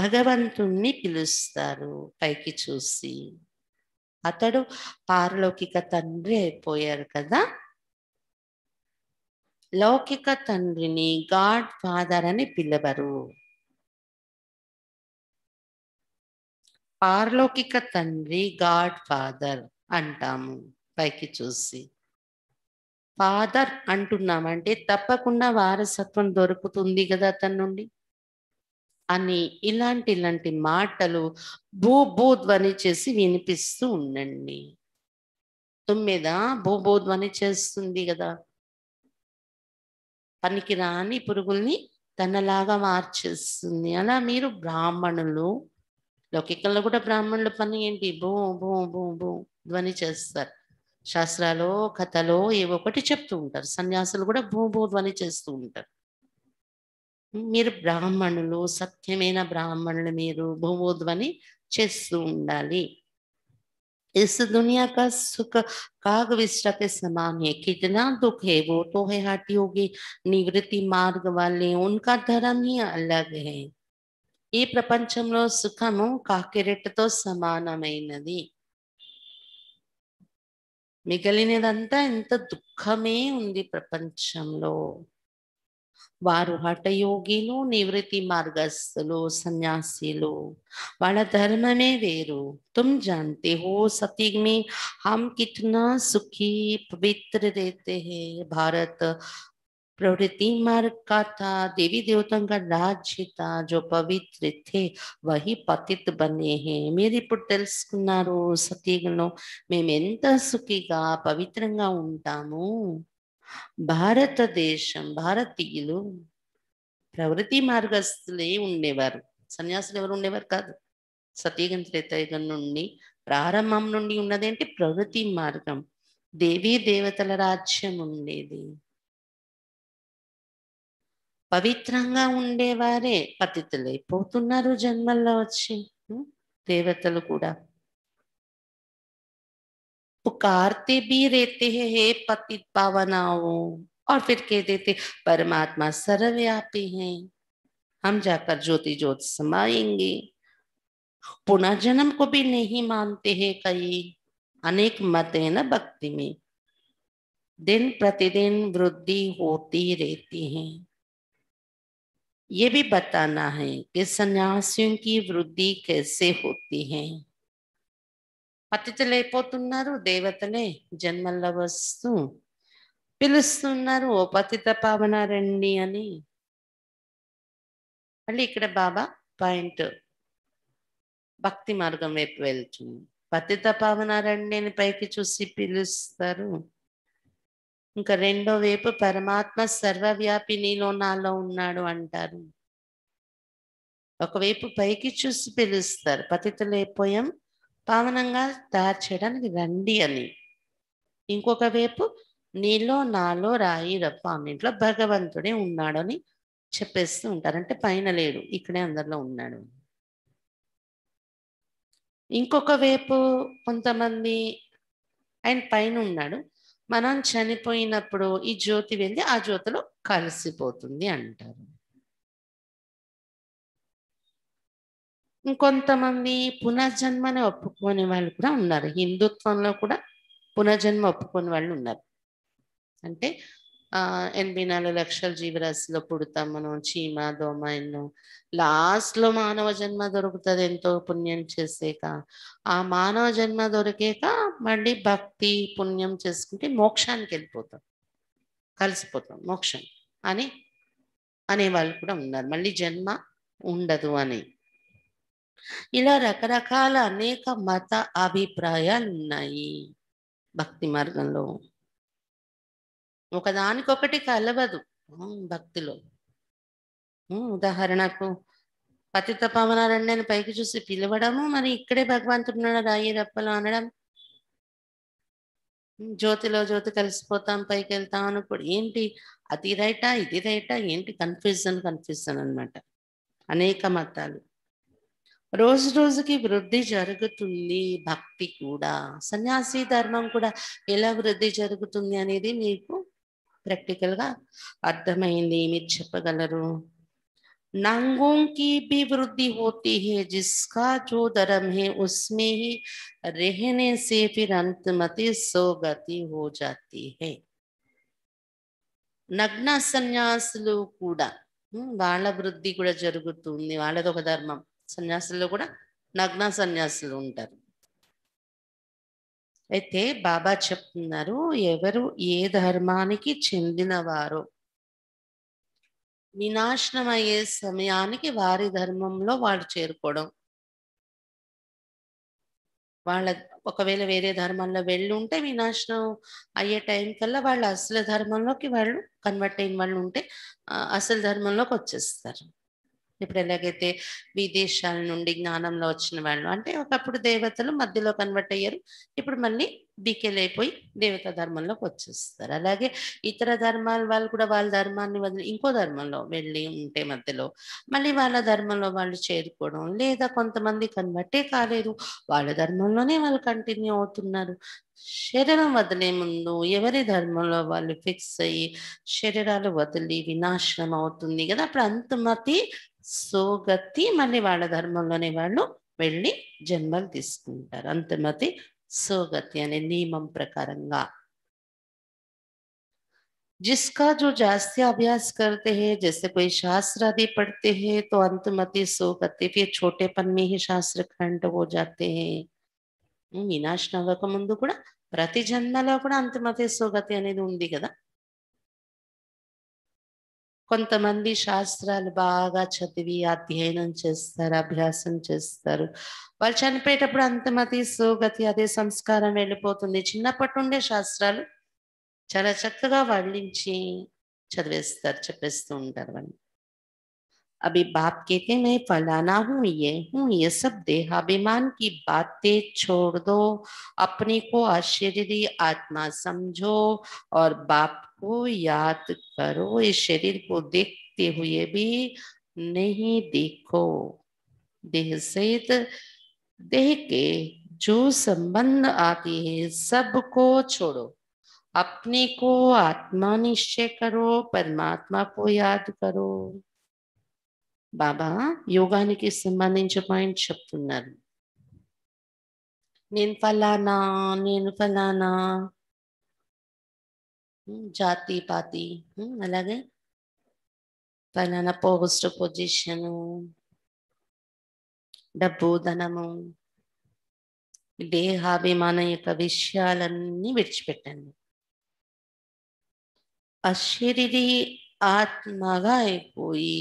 భగవంతుణ్ణి పిలుస్తారు పైకి చూసి అతడు పారలౌకిక తండ్రి అయిపోయారు కదా లౌకిక తండ్రిని గాడ్ ఫాదర్ అని పిలవరు పారలౌకిక తండ్రి గాడ్ ఫాదర్ అంటాము పైకి చూసి ఫాదర్ అంటున్నామంటే తప్పకుండా వారసత్వం దొరుకుతుంది కదా అతని నుండి అని ఇలాంటి ఇలాంటి మాటలు భూ భూధ్వని చేసి వినిపిస్తూ ఉండండి తొమ్మిద భూభూధ్వని చేస్తుంది కదా పనికిరాని పురుగుల్ని తనలాగా మార్చేస్తుంది అలా మీరు బ్రాహ్మణులు లౌకికల్లో కూడా బ్రాహ్మణుల పని ఏంటి భూ భూ భూ భూ ధ్వని చేస్తారు శాస్త్రాలో కథలో ఏవో ఒకటి చెప్తూ ఉంటారు సన్యాసులు కూడా భూభూధ్వని చేస్తూ ఉంటారు మీరు బ్రాహ్మణులు సత్యమైన బ్రాహ్మణులు మీరు భూభూధ్వని చేస్తూ ఉండాలి ఇస్ దునియా కా సుఖ కాగ विष्टा के समान है कितना दुख है वो तो है మార్గ వాళ్ళే ఉన్కా ధరం హి అలగ్ హే ఈ ప్రపంచంలో సుఖము కాకిరెట్టతో సమానమైనది మిగిలినదంతా ఎంత దుఃఖమే ఉంది ప్రపంచంలో వారు హఠయోగిలు నివృత్తి మార్గస్థులు సన్యాసిలు వాళ్ళ ధర్మమే వేరు తుమ్ జాన్తే హో సతీగ్ మే కిత్నా సుఖీ పవిత్ర దేతే హే భారత్ प्रवृत्ति मार्ग का था देवी देवताओं का राज्य था जो पवित्र थे वही పతిత్ బనే హే మీరు ఇప్పుడు తెలుసుకున్నారు సతీగంలో మేమెంత సుఖిగా పవిత్రంగా ఉంటాము భారతదేశం భారతీయులు ప్రవృత్తి మార్గస్తులే ఉండేవారు సన్యాసులు ఎవరు ఉండేవారు కాదు సతీగం త్రేతయుగం నుండి ప్రారంభం నుండి ఉన్నదేంటి ప్రవృత్తి మార్గం దేవీ దేవతల రాజ్యం ఉండేది पवित्र उड़े वे జన్మల్లో जन्म దేవతలు पुकारते भी रहते हैं हे पतित पावनाओं और फिर कह देते परमात्मा सर्वव्यापी है हम जाकर ज्योति ज्योत समाएंगे पुनः जन्म को भी नहीं मानते हैं कई अनेक मत है ना भक्ति में दिन प्रतिदिन वृद्धि होती रहती है ये भी बताना है कि सन्यासियों की वृद्धि कैसे होती है पतिपोत देवत ने जन्म लू पीलो ओ पति पावन रही अल इकड़ बाबा पाइंट भक्ति मार्ग वेप पति पावन रही पैकी चूसी पीलू ఇంకా రెండో వైపు పరమాత్మ సర్వవ్యాపి నీలో నాలో ఉన్నాడు అంటారు ఒకవైపు పైకి చూసి పిలుస్తారు పతితులైపోయాం పావనంగా తయారు చేయడానికి రండి అని ఇంకొక వైపు నీలో నాలో రాయి రప్ప అన్నింట్లో భగవంతుడే ఉన్నాడు అని చెప్పేస్తూ ఉంటారు అంటే పైన లేడు ఇక్కడే అందరిలో ఉన్నాడు ఇంకొక వైపు కొంతమంది ఆయన పైన ఉన్నాడు మనం చనిపోయినప్పుడు ఈ జ్యోతి వెళ్ళి ఆ జ్యోతిలో కలిసిపోతుంది అంటారు ఇంకొంతమంది పునర్జన్మని ఒప్పుకోని వాళ్ళు కూడా ఉన్నారు హిందుత్వంలో కూడా పునర్జన్మ ఒప్పుకోని వాళ్ళు ఉన్నారు అంటే ఎనభై నాలుగు లక్షల జీవరాశిలో పుడతాం మనం చీమ దోమ ఎన్నో లాస్ట్లో మానవ జన్మ దొరుకుతుంది ఎంతో పుణ్యం చేసాక ఆ మానవ జన్మ దొరికాక మళ్ళీ భక్తి పుణ్యం చేసుకుంటే మోక్షానికి వెళ్ళిపోతాం కలిసిపోతాం మోక్షం అని అనేవాళ్ళు కూడా ఉన్నారు మళ్ళీ జన్మ ఉండదు అని ఇలా రకరకాల అనేక మత అభిప్రాయాలు ఉన్నాయి భక్తి మార్గంలో ఒకదానికొకటి కలవదు భక్తిలో ఉదాహరణకు పతిత పవనారణ్యని పైకి చూసి పిలవడము మరి ఇక్కడే భగవంతుడున్నాడు రాయి రప్పలు అనడం జ్యోతిలో జ్యోతి కలిసిపోతాం పైకి వెళ్తాం అనుకోడు ఏంటి అది రైటా ఇది రైటా ఏంటి కన్ఫ్యూజన్ కన్ఫ్యూజన్ అనమాట అనేక మతాలు రోజు రోజుకి వృద్ధి జరుగుతుంది భక్తి కూడా సన్యాసి ధర్మం కూడా ఎలా వృద్ధి జరుగుతుంది అనేది మీకు ప్రాక్టికల్ గా అర్థమైంది మీరు చెప్పగలరు नांगों की వృద్ధి वृद्धि హే జిస్కా జో ధరం హే ఉస్మే హి ही సే ఫిర్ అంతమతి अंतमति सौगति हो जाती నగ్న సన్యాసులు కూడా వాళ్ళ వృద్ధి కూడా జరుగుతుంది వాళ్ళది ఒక ధర్మం సన్యాసుల్లో కూడా నగ్న సన్యాసులు ఉంటారు అయితే బాబా చెప్తున్నారు ఎవరు ఏ ధర్మానికి చెందినవారు వినాశనం అయ్యే సమయానికి వారి ధర్మంలో వాళ్ళు చేరుకోవడం వాళ్ళ ఒకవేళ వేరే ధర్మంలో వెళ్ళి ఉంటే వినాశనం అయ్యే టైం కల్లా వాళ్ళు అసలు ధర్మంలోకి వాళ్ళు కన్వర్ట్ అయిన వాళ్ళు ఉంటే అసలు ధర్మంలోకి వచ్చేస్తారు ఇప్పుడు ఎలాగైతే విదేశాల నుండి జ్ఞానంలో వచ్చిన వాళ్ళు అంటే ఒకప్పుడు దేవతలు మధ్యలో కన్వర్ట్ అయ్యారు ఇప్పుడు మళ్ళీ డీకేలు అయిపోయి ధర్మంలోకి వచ్చేస్తారు అలాగే ఇతర ధర్మాల వాళ్ళు కూడా వాళ్ళ ధర్మాన్ని వదిలి ఇంకో ధర్మంలో వెళ్ళి ఉంటే మధ్యలో మళ్ళీ వాళ్ళ ధర్మంలో వాళ్ళు చేరుకోవడం లేదా కొంతమంది కన్వర్టే కాలేదు వాళ్ళ ధర్మంలోనే వాళ్ళు కంటిన్యూ అవుతున్నారు శరీరం వదిలే ముందు ఎవరి ధర్మంలో వాళ్ళు ఫిక్స్ అయ్యి శరీరాలు వదిలి వినాశనం అవుతుంది కదా అప్పుడు అంతమతి సోగతి మళ్ళీ వాళ్ళ ధర్మంలోనే వాళ్ళు వెళ్ళి జన్మలు తీసుకుంటారు అంతమతి సోగతి అనే నియమం ప్రకారంగా జిస్కా జో జాస్తి అభ్యాస్ కర్తే హే जैसे कोई शास्त्र आदि హే हैं तो अंतमति सो करते फिर छोटेपन में ही शास्त्र खंड हो వినాశనం ముందు కూడా ప్రతి జన్మలో కూడా అంతమతి సోగతి అనేది ఉంది కదా को मंदिर शास्त्र चली अयन अभ्यास वाल चलेट अंतमति सोगति अदे संस्कार चुने शास्त्र चला चक्कर वर्णी चवेस्टर चपेस्टर अभी बाप कहते मैं फलाना हूँ ये हूँ ये सब देहाभिमान की बातें छोड़ दो अपने को आश्चर्य आत्मा समझो और बाप को याद करो इस शरीर को देखते हुए भी नहीं देखो देह सहित देह के जो संबंध आते हैं सबको छोड़ो अपने को आत्मा निश्चय करो परमात्मा को याद करो बाबा బాబా యోగానికి సంబంధించి पॉइंट చెప్తున్నారు नीन फलाना नीन फलाना జాతి పాతి అలాగే ఫలానా పోస్ట్ పొజిషను డబ్బు ధనము దేహాభిమానం యొక్క విషయాలన్నీ విడిచిపెట్టండి అశరీరి ఆత్మగా అయిపోయి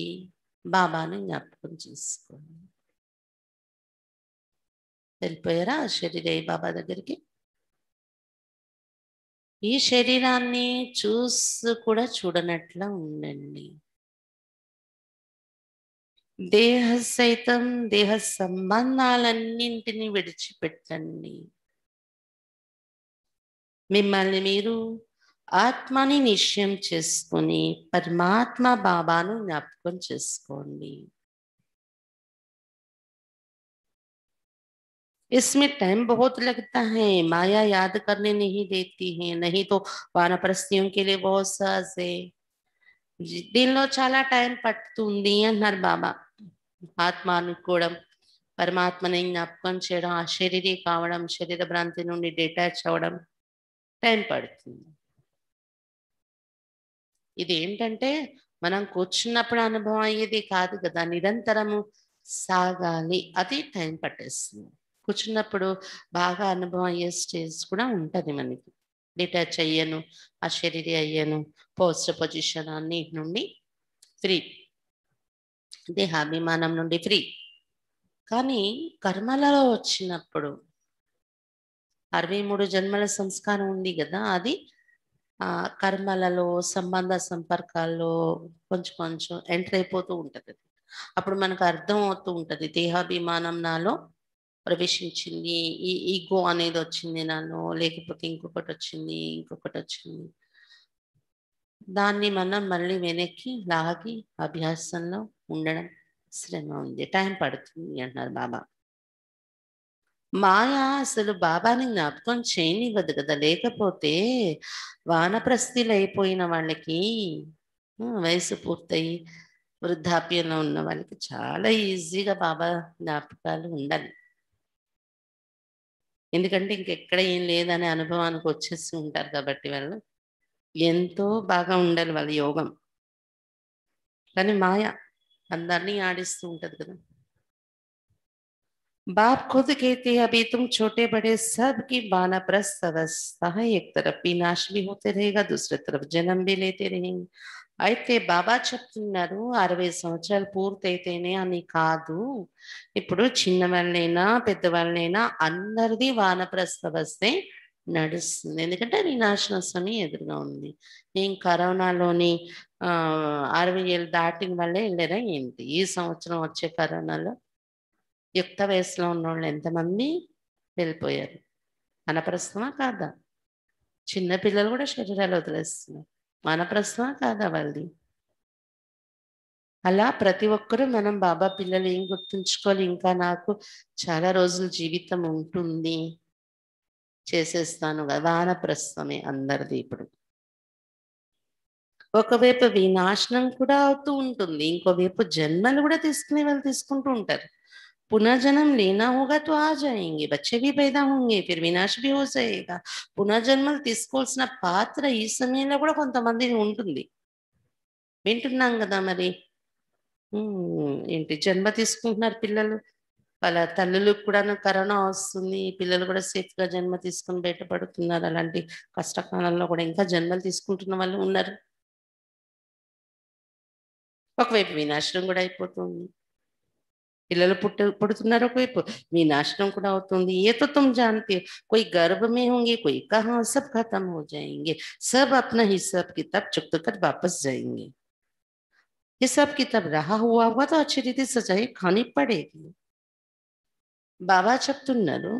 బాబాని జ్ఞాపకం చేసుకోండి వెళ్ళిపోయారా అశరీరి బాబా దగ్గరికి ఈ శరీరాన్ని చూసి కూడా చూడనట్లా ఉండండి దేహ సైతం దేహ సంబంధాలన్నింటినీ విడిచిపెట్టండి మిమ్మల్ని మీరు ఆత్మని నిశ్చయం చేసుకుని పరమాత్మ బాబాను జ్ఞాపకం చేసుకోండి इसमें टाइम बहुत लगता है माया याद करने नहीं देती है नहीं तो वानप्रस्तियों के लिए बहुत सहज है दिन लो चला टाइम पड़ती अन्नर बाबा आत्मा परमात्मा ने ज्ञापन चेयर शरीर काव शरीर भ्रांति डिटाच अव टाइम पड़ती इधे मन को अभवेदी का निरंतर सागली अति टाइम पटेस्ट కూర్చున్నప్పుడు బాగా అనుభవం అయ్యే స్టేజ్ కూడా ఉంటుంది మనకి డిటాచ్ అయ్యాను ఆ శరీర అయ్యాను పోస్ట్ పొజిషన్ అన్నిటి నుండి ఫ్రీ దేహాభిమానం నుండి ఫ్రీ కానీ కర్మలలో వచ్చినప్పుడు అరవై మూడు జన్మల సంస్కారం ఉంది కదా అది కర్మలలో సంబంధ సంపర్కాల్లో కొంచెం కొంచెం ఎంటర్ అయిపోతూ ఉంటుంది అప్పుడు మనకు అర్థం అవుతూ ఉంటుంది దేహాభిమానం నాలో ప్రవేశించింది ఈ ఈగో అనేది వచ్చింది నన్ను లేకపోతే ఇంకొకటి వచ్చింది ఇంకొకటి వచ్చింది దాన్ని మనం మళ్ళీ వెనక్కి లాగి అభ్యాసంలో ఉండడం శ్రమ ఉంది టైం పడుతుంది అంటున్నారు బాబా మాయ అసలు బాబాని జ్ఞాపకం చేయనివ్వదు కదా లేకపోతే వానప్రస్థిలు అయిపోయిన వాళ్ళకి వయసు పూర్తయి వృద్ధాప్యంలో ఉన్న వాళ్ళకి చాలా ఈజీగా బాబా జ్ఞాపకాలు ఉండాలి ఎందుకంటే ఇంక ఎక్కడ ఏం లేదనే అనుభవానకొచ్చేసి ఉంటారు కదాబట్టి వాళ్ళు ఎంతో బాగు ఉండాలవల యోగం కానీ మాయ అందరిని ఆడిస్తు ఉంటది కదా బాప్ కోది కేతే అబీ తుమ్ చోటే బడే సబ్ కి బానప్రసవస్తః యక్తర పినాశ్వి hote rahega dusre taraf janam bhi lete rahenge అయితే బాబా చెప్తున్నారు అరవై సంవత్సరాలు పూర్తయితేనే అని కాదు ఇప్పుడు చిన్న వాళ్ళైనా పెద్దవాళ్ళైనా అందరిది వానప్రస్థ వస్తే నడుస్తుంది ఎందుకంటే వినాశన సమయం ఎదురుగా ఉంది నేను కరోనాలోని అరవై ఏళ్ళు దాటిన వల్లే వెళ్ళారా ఏంటి ఈ సంవత్సరం వచ్చే కరోనాలో యుక్త వయసులో ఉన్న వాళ్ళు ఎంతమంది వెళ్ళిపోయారు అనప్రస్థమా కాదా చిన్నపిల్లలు కూడా శరీరాలు వదిలేస్తున్నారు మన ప్రశ్న కాదా వాళ్ళది అలా ప్రతి ఒక్కరూ మనం బాబా పిల్లలు ఏం గుర్తుంచుకోవాలి ఇంకా నాకు చాలా రోజులు జీవితం ఉంటుంది చేసేస్తాను కదా ప్రస్తుతమే అందరిది ఇప్పుడు ఒకవైపు వినాశనం కూడా అవుతూ ఉంటుంది ఇంకోవైపు జన్మలు కూడా తీసుకునే వాళ్ళు తీసుకుంటూ ఉంటారు पुनर्जन्म लेना होगा तो आ जाएंगे बच्चे भी पैदा होंगे फिर వినాశ भी हो जाएगा పునర్జన్మలు తీసుకోవాల్సిన పాత్ర ఈ సమయంలో కూడా కొంతమంది ఉంటుంది వింటున్నాం కదా మరి ఏంటి జన్మ తీసుకుంటున్నారు పిల్లలు వాళ్ళ తల్లులకు కూడా కరోనా వస్తుంది పిల్లలు కూడా సేఫ్గా జన్మ తీసుకుని బయటపడుతున్నారు అలాంటి కష్టకాలంలో కూడా ఇంకా జన్మలు తీసుకుంటున్న వాళ్ళు ఉన్నారు ఒకవైపు వినాశనం కూడా అయిపోతుంది లేల పొడుతునరవైపు మీ నాశనం కూడా అవుతుంది ఏతతం జాంతి ਕੋਈ గర్భమే ఉంగి కోయ కహా సబ్ ఖతం హో జాయేంగే సబ్ అప్నా హిస్బ్ కి తబ్ చక్తు కర్ వాపస్ జాయేంగే హి సబ్ కి తబ్ రహా హువా హవా తో అచ్చే రీతి సజాయే ఖాని పడేగి బాబా చక్తునరు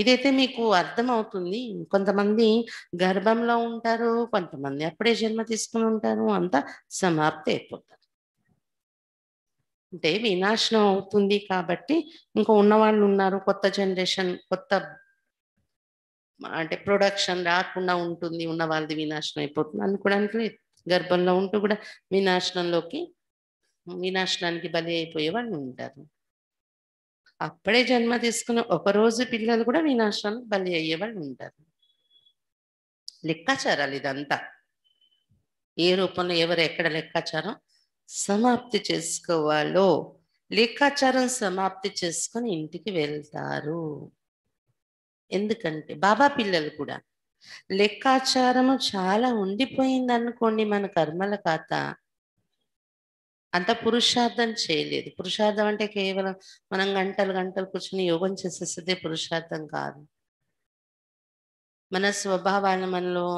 ఇదతే మీకు అర్థం అవుతుంది కొంతమంది గర్భంలో ఉంటారు కొంతమంది అప్రడే జన్మ తీసుకుని ఉంటారు అంత సమర్తే అవుత అంటే వినాశనం అవుతుంది కాబట్టి ఇంకా ఉన్నవాళ్ళు ఉన్నారు కొత్త జనరేషన్ కొత్త అంటే ప్రొడక్షన్ రాకుండా ఉంటుంది ఉన్న వాళ్ళది వినాశనం అయిపోతుంది అనుకోవడానికి గర్భంలో ఉంటూ కూడా వినాశనంలోకి వినాశనానికి బలి అయిపోయే వాళ్ళు ఉంటారు అప్పుడే జన్మ తీసుకున్న ఒకరోజు పిల్లలు కూడా వినాశనానికి బలి అయ్యే వాళ్ళు ఉంటారు లెక్కాచారాలు ఇదంతా ఏ రూపంలో ఎవరు ఎక్కడ లెక్కాచారం సమాప్తి చేసుకోవాలో లేఖాచారం సమాప్తి చేసుకొని ఇంటికి వెళ్తారు ఎందుకంటే బాబా పిల్లలు కూడా లెక్కాచారము చాలా ఉండిపోయింది అనుకోండి మన కర్మల ఖాత అంత పురుషార్థం చేయలేదు పురుషార్థం అంటే కేవలం మనం గంటలు గంటలు కూర్చొని యోగం చేసేస్తే పురుషార్థం కాదు మన స్వభావాన్ని మనలో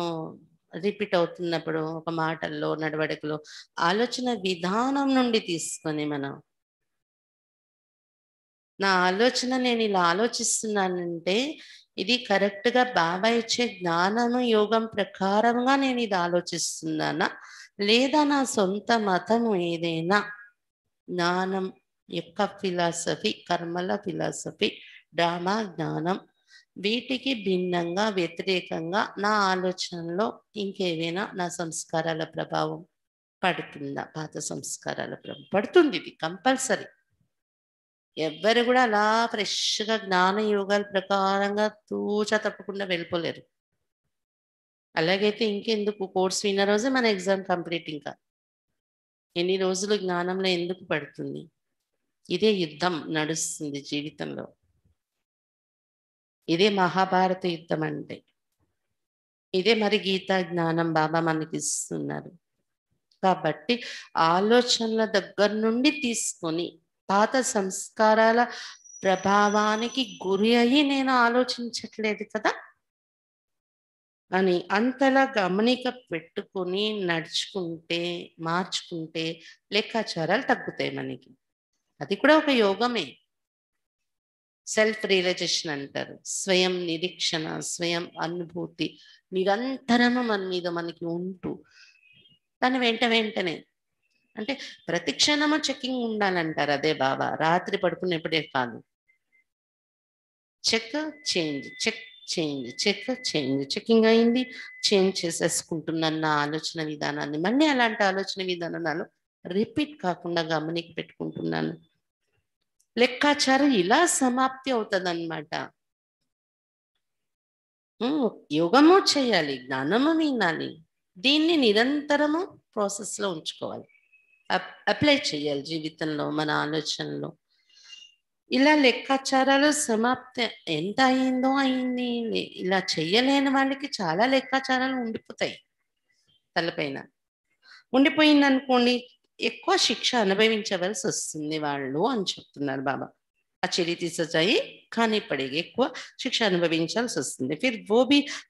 రిపీట్ అవుతున్నప్పుడు ఒక మాటల్లో నడవడికలో ఆలోచన విధానం నుండి తీసుకొని మనం నా ఆలోచన నేను ఇలా ఆలోచిస్తున్నానంటే ఇది కరెక్ట్గా బాబా ఇచ్చే జ్ఞానము యోగం ప్రకారంగా నేను ఇది ఆలోచిస్తున్నానా లేదా నా సొంత మతము ఏదైనా జ్ఞానం యొక్క ఫిలాసఫీ కర్మల ఫిలాసఫీ డ్రామా జ్ఞానం వీటికి భిన్నంగా వ్యతిరేకంగా నా ఆలోచనలో ఇంకేవైనా నా సంస్కారాల ప్రభావం పడుతుందా పాత సంస్కారాల ప్రభావం పడుతుంది ఇది కంపల్సరీ ఎవ్వరు కూడా అలా ఫ్రెష్గా జ్ఞాన యోగాల ప్రకారంగా తూచా తప్పకుండా వెళ్ళిపోలేరు అలాగైతే ఇంకెందుకు కోర్స్ విన్న రోజే మన ఎగ్జామ్ కంప్లీట్ ఇంకా ఎన్ని రోజులు జ్ఞానంలో ఎందుకు పడుతుంది ఇదే యుద్ధం నడుస్తుంది జీవితంలో ఇదే మహాభారత యుద్ధం అంటే ఇదే మరి గీతా జ్ఞానం బాబా మనకి ఇస్తున్నారు కాబట్టి ఆలోచనల దగ్గర నుండి తీసుకొని పాత సంస్కారాల ప్రభావానికి గురి అయ్యి నేను ఆలోచించట్లేదు కదా అని అంతలా గమనిక పెట్టుకుని నడుచుకుంటే మార్చుకుంటే లెక్కాచారాలు తగ్గుతాయి మనకి అది కూడా ఒక యోగమే సెల్ఫ్ రియలైజేషన్ అంటారు స్వయం నిరీక్షణ స్వయం అనుభూతి నిరంతరము మన మీద మనకి ఉంటూ కానీ వెంట వెంటనే అంటే ప్రతి క్షణము చెక్కింగ్ ఉండాలంటారు అదే బాబా రాత్రి పడుకునేప్పుడే కాదు check change check change check change checking అయింది చేంజ్ చేసేసుకుంటున్న ఆలోచన విధానాన్ని మళ్ళీ అలాంటి ఆలోచన విధానాలు రిపీట్ కాకుండా గమనికి పెట్టుకుంటున్నాను లెక్కాచారం ఇలా సమాప్తి అవుతుంది అనమాట యోగము చేయాలి జ్ఞానము వినాలి దీన్ని నిరంతరము ప్రాసెస్లో ఉంచుకోవాలి అప్లై చేయాలి జీవితంలో మన ఆలోచనలో ఇలా లెక్కాచారాలు సమాప్తి ఎంత అయిందో అయింది ఇలా చేయలేని వాళ్ళకి చాలా లెక్కాచారాలు ఉండిపోతాయి తలపైన ఉండిపోయింది అనుకోండి ఎక్కువ శిక్ష అనుభవించవలసి వస్తుంది వాళ్ళు అని చెప్తున్నారు బాబా ఆ थी తీసాయి కానీ पड़ेगी ఎక్కువ శిక్ష అనుభవించాల్సి వస్తుంది ఫిర్ वो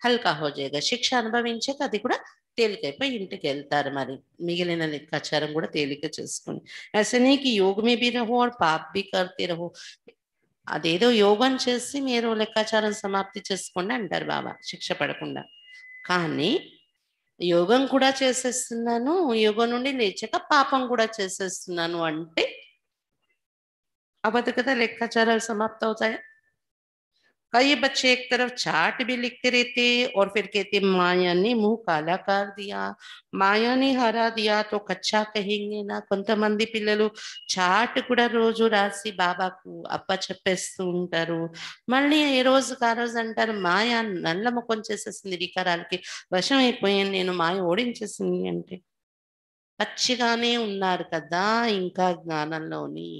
హల్కా हल्का శిక్ష అనుభవించాక అది కూడా తేలికైపోయి ఇంటికి వెళ్తారు మరి మిగిలిన లెక్కాచారం కూడా తేలిక చేసుకుని అసనీకి యోగ మే బి రహో और पाप भी करते అదేదో యోగం చేసి మీరు లెక్కాచారం సమాప్తి చేసుకోండి అంటారు బాబా శిక్ష పడకుండా కానీ యోగం కూడా చేసేస్తున్నాను యోగం నుండి లేచాక పాపం కూడా చేసేస్తున్నాను అంటే కదా లెక్కాచారాలు సమాప్తం అవుతాయా और ये बच्चे एक तरफ चाट भी लिखते रहते और फिर कहते माया ने मुंह काला कर दिया మాయా ని హరా దియా తో కచ్చా కహింగేనా కొంతమంది పిల్లలు చాట్ కూడా రోజు రాసి బాబాకు అప్ప చెప్పేస్తూ ఉంటారు మళ్ళీ ఏ రోజు ఆ రోజు అంటారు మాయ నల్ల ముఖం చేసేసింది వికారాలకి వశం అయిపోయాను నేను మాయ ఓడించేసింది అంటే పచ్చిగానే ఉన్నారు కదా ఇంకా జ్ఞానంలోని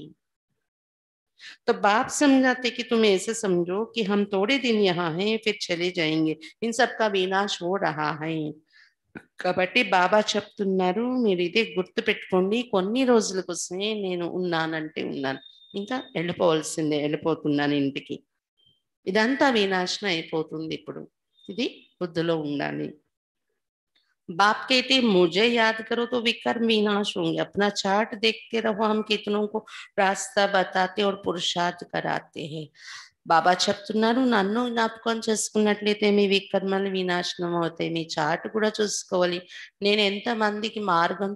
तो बाप समझाते कि तुम ऐसे समझो कि हम थोड़े दिन यहाँ हैं फिर चले जाएंगे इन सब का विनाश हो रहा है కాబట్టి బాబా చెప్తున్నారు మీరు ఇది గుర్తు పెట్టుకోండి కొన్ని రోజుల కోసమే నేను ఉన్నానంటే ఉన్నాను ఇంకా వెళ్ళిపోవాల్సిందే వెళ్ళిపోతున్నాను ఇంటికి ఇదంతా వినాశనం అయిపోతుంది ఇప్పుడు ఇది బుద్ధిలో ఉండాలి बाप कहते मुझे याद करो तो विकर्म विनाश होंगे अपना चार्ट देखते रहो हम कितनों को रास्ता बताते और पुरुषार्थ कराते हैं बाबा छप्त नो नापकोटे विकर्म विनाश होते चाट चूस ने मंदी की पुरुषार्थन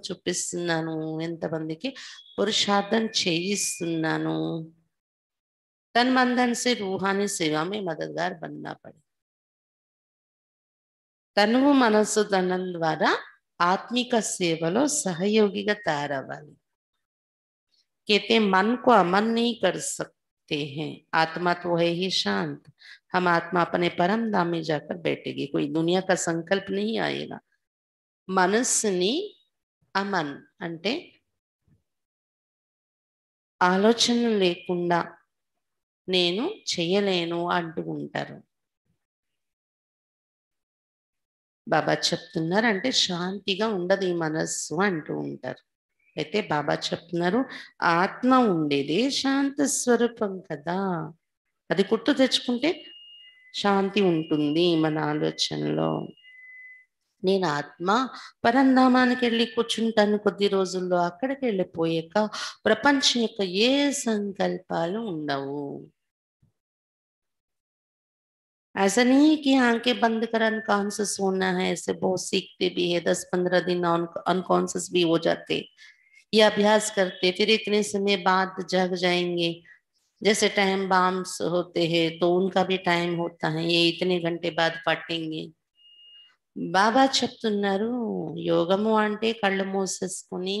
पुरुषार्थम चेस्ना तन मंदन से रूहानी सेवा में मददगार बनना पड़े తనువు మనసు ధనం ద్వారా ఆత్మిక సేవలో సహయోగిగా తయారవ్వాలి కేతే మన్కు అమన్ నీ కర్ సక్తే ఆత్మా తో హే హి శాంత్ హమ్ ఆత్మా అపనే పరమ దామే జాకర్ బేటేగి కోయి దునియా కా సంకల్ప నహీ ఆయేగా మనస్సుని అమన్ అంటే ఆలోచన లేకుండా నేను చేయలేను అంటూ ఉంటారు బాబా చెప్తున్నారు అంటే శాంతిగా ఉండదు ఈ మనస్సు అంటూ ఉంటారు అయితే బాబా చెప్తున్నారు ఆత్మ ఉండేది శాంత స్వరూపం కదా అది గుర్తు తెచ్చుకుంటే శాంతి ఉంటుంది మన ఆలోచనలో నేను ఆత్మ పరంధామానికి వెళ్ళి కూర్చుంటాను కొద్ది రోజుల్లో అక్కడికి వెళ్ళిపోయాక ప్రపంచం యొక్క ఏ సంకల్పాలు ఉండవు ऐसा नहीं है कि आंखें बंद कर अनकॉन्सियस होना है ऐसे बहुत सीखते भी है दस पंद्रह दिन अनकॉन्सियस भी हो जाते या अभ्यास करते फिर इतने समय बाद जग जाएंगे जैसे टाइम बाम्स होते हैं तो उनका भी टाइम होता है ये इतने घंटे बाद फटेंगे बाबा चुप्त యోగము अंटे కళ్ళు मोसकोनी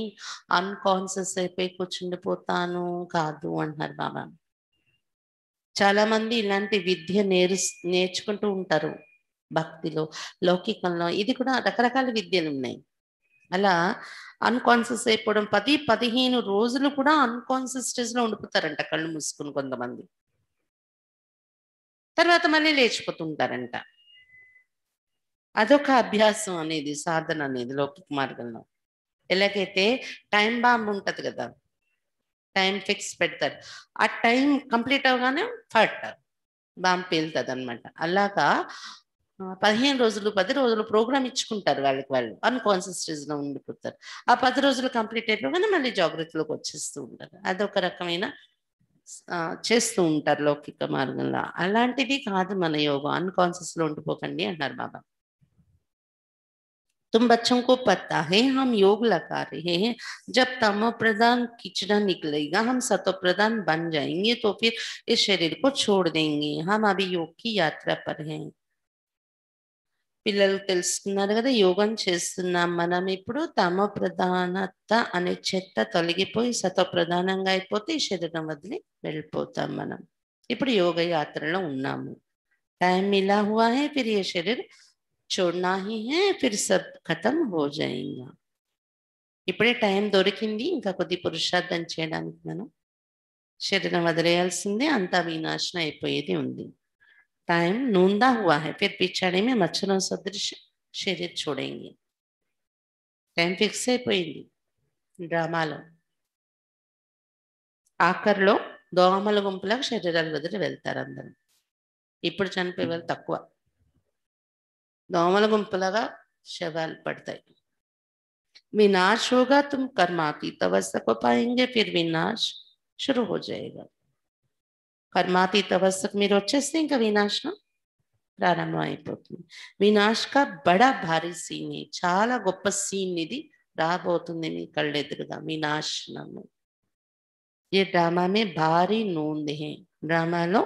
अनकॉन्सियस అయిపోయి కూర్చుండిపోతాను కాదు చాలా మంది ఇలాంటి విద్య నేరు నేర్చుకుంటూ ఉంటారు భక్తిలో లౌకికంలో ఇది కూడా రకరకాల విద్యలు ఉన్నాయి అలా అన్కాన్షియస్ అయిపోవడం పది పదిహేను రోజులు కూడా అన్కాన్షియస్ లో ఉండిపోతారంట కళ్ళు మూసుకుని కొంతమంది తర్వాత మళ్ళీ లేచిపోతుంటారంట అదొక అభ్యాసం అనేది సాధన అనేది లౌకిక మార్గంలో ఎలాగైతే టైం బాంబు ఉంటది కదా టైం ఫిక్స్ పెడతారు ఆ టైం కంప్లీట్ అవగానే ఫట్ బాంబు పేలుతుంది అనమాట అలాగా పదిహేను రోజులు పది రోజులు ప్రోగ్రామ్ ఇచ్చుకుంటారు వాళ్ళకి వాళ్ళు అన్కాన్షియస్ లో ఉండిపోతారు ఆ పది రోజులు కంప్లీట్ అయిపోగానే మళ్ళీ జాగ్రత్తలోకి వచ్చేస్తూ ఉంటారు అదొక రకమైన చేస్తూ ఉంటారు లౌకిక మార్గంలో అలాంటిది కాదు మన యోగా అన్కాన్షియస్లో ఉండిపోకండి అన్నారు బాబా तुम बच्चों को पता है हम योग लगा रहे हैं जब तमो प्रधान खिचड़ा निकलेगा हम सतो प्रधान बन जाएंगे तो फिर इस शरीर को छोड़ देंगे हम अभी योग की यात्रा पर हैं पिल कदा योग मन इपड़ तम प्रधान अने तोगी सत प्रधान शरीर वदलिपोता मन इपड़ योग यात्रा टाइम मिला हुआ है फिर ये शरीर చూడనా ఫిర్ సబ్ ఖతం హో జాయింగా ఇప్పుడే టైం దొరికింది ఇంకా కొద్ది పురుషార్థం చేయడానికి మనం శరీరం వదిలేయాల్సిందే అంతా వినాశనం అయిపోయేది ఉంది టైం నూందా హువా హై ఫిర్ పిచ్చాడే మేము మచ్చరం సదృశ్య శరీర్ చూడంగి టైం ఫిక్స్ అయిపోయింది డ్రామాలో ఆఖరిలో దోమల గుంపులకు శరీరాలు వదిలి వెళ్తారు అందరూ ఇప్పుడు చనిపోయే వాళ్ళు తక్కువ दोमल गुंपल शवा पड़ताश होगा तुम कर्मातीत अवस्था को पाएंगे फिर विनाश शुरू हो जाएगा कर्मातीत अवस्था मेरे वे इंका विनाश प्रारंभ विनाश का बड़ा भारी सीन चाल गोप सीन राबोदी कल्लेनाशन ये ड्रामा में भारी नोंद है ड्रामा लो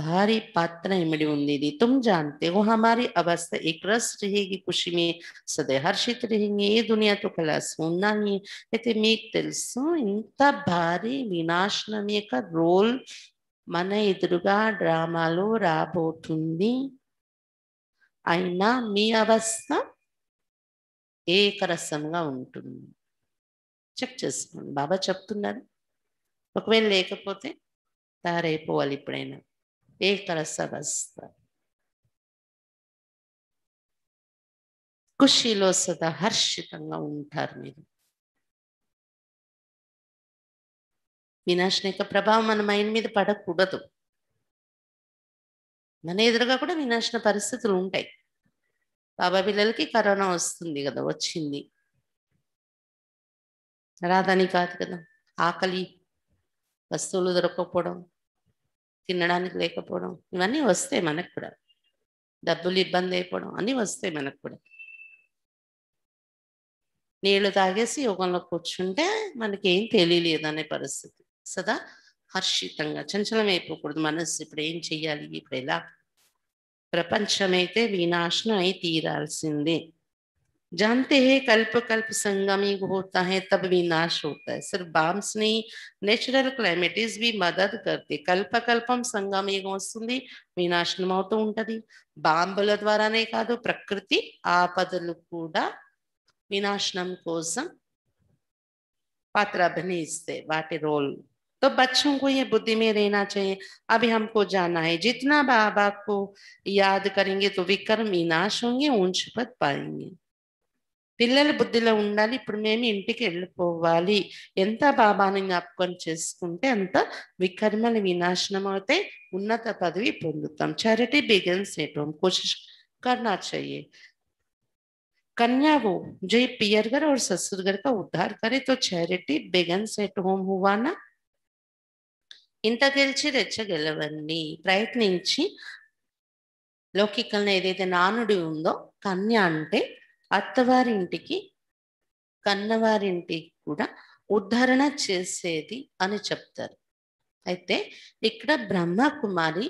భారీ పాత్ర ఇమిడి उन्दी तुम जानते हो हमारी अवस्था एक रस रहेगी खुशी में सदैव సదే హర్షిత్ ये ఏ దునియాతో खलास होना ही అయితే మీకు తెలుసు ఇంత భారీ వినాశనం యొక్క రోల్ మన ఎదురుగా డ్రామాలో రాబోతుంది అయినా మీ అవస్థ ఏకరసంగా ఉంటుంది చెక్ చేసుకోండి బాబా చెప్తున్నారు ఒకవేళ లేకపోతే తయారైపోవాలి ఇప్పుడైనా ఏ tarasa ఖుషీలో సదా హర్షితంగా ఉంటారు మీరు వినాశన యొక్క ప్రభావం మన మైండ్ మీద పడకూడదు మన ఎదురుగా కూడా వినాశన పరిస్థితులు ఉంటాయి బాబా పిల్లలకి కరోనా వస్తుంది కదా వచ్చింది రాదని కాదు కదా ఆకలి వస్తువులు దొరకకపోవడం తినడానికి లేకపోవడం ఇవన్నీ వస్తాయి మనకు కూడా డబ్బులు ఇబ్బంది అయిపోవడం అన్నీ వస్తాయి మనకు కూడా నీళ్లు తాగేసి యోగంలో కూర్చుంటే మనకి ఏం తెలియలేదు అనే పరిస్థితి సదా హర్షితంగా చంచలం అయిపోకూడదు మనసు ఇప్పుడు ఏం చెయ్యాలి ఇప్పుడు ఎలా ప్రపంచమైతే వినాశనం అయి తీరాల్సిందే जानते हैं कल्प कल्प संगमी होता है तब विनाश होता है सिर्फ बाम्स नहीं नेचुरल క్లైమేటిస్ भी मदद करते కల్ప కల్పం సంగమేగం వస్తుంది వినాశనం అవుతూ ఉంటుంది బాంబుల ద్వారానే प्रकृति आपदल ఆపదలు కూడా पात्र अभिनीजते वाटे रोल तो बच्चों को ये बुद्धि में रहना चाहिए अभी हमको जाना है जितना बाबा को याद करेंगे तो विक्रम विनाश होंगे ऊंच पद पाएंगे పిల్లల బుద్ధిలో ఉండాలి ఇప్పుడు మేము ఇంటికి వెళ్ళిపోవాలి ఎంత బాబాని జ్ఞాపకం చేసుకుంటే అంత వికర్మలు వినాశనం అవుతాయి ఉన్నత పదవి పొందుతాం చారిటీ బిగిన్స్ ఎట్ హోమ్ కోషిష్ करना చెయ్యి कन्या वो जो ये पियरगर और ससुरगर ఉద్ధార్ కరే తో చారిటీ चैरिटी ఎట్ హోమ్ హువానా ఇంత గెలిచి రెచ్చగెలవన్నీ ప్రయత్నించి లౌకికంగా ఏదైతే నానుడి ఉందో కన్య అంటే అత్తవారి ఇంటికి కన్నవారింటికి కూడా ఉద్ధరణ చేసేది అని చెప్తారు అయితే ఇక్కడ బ్రహ్మకుమారి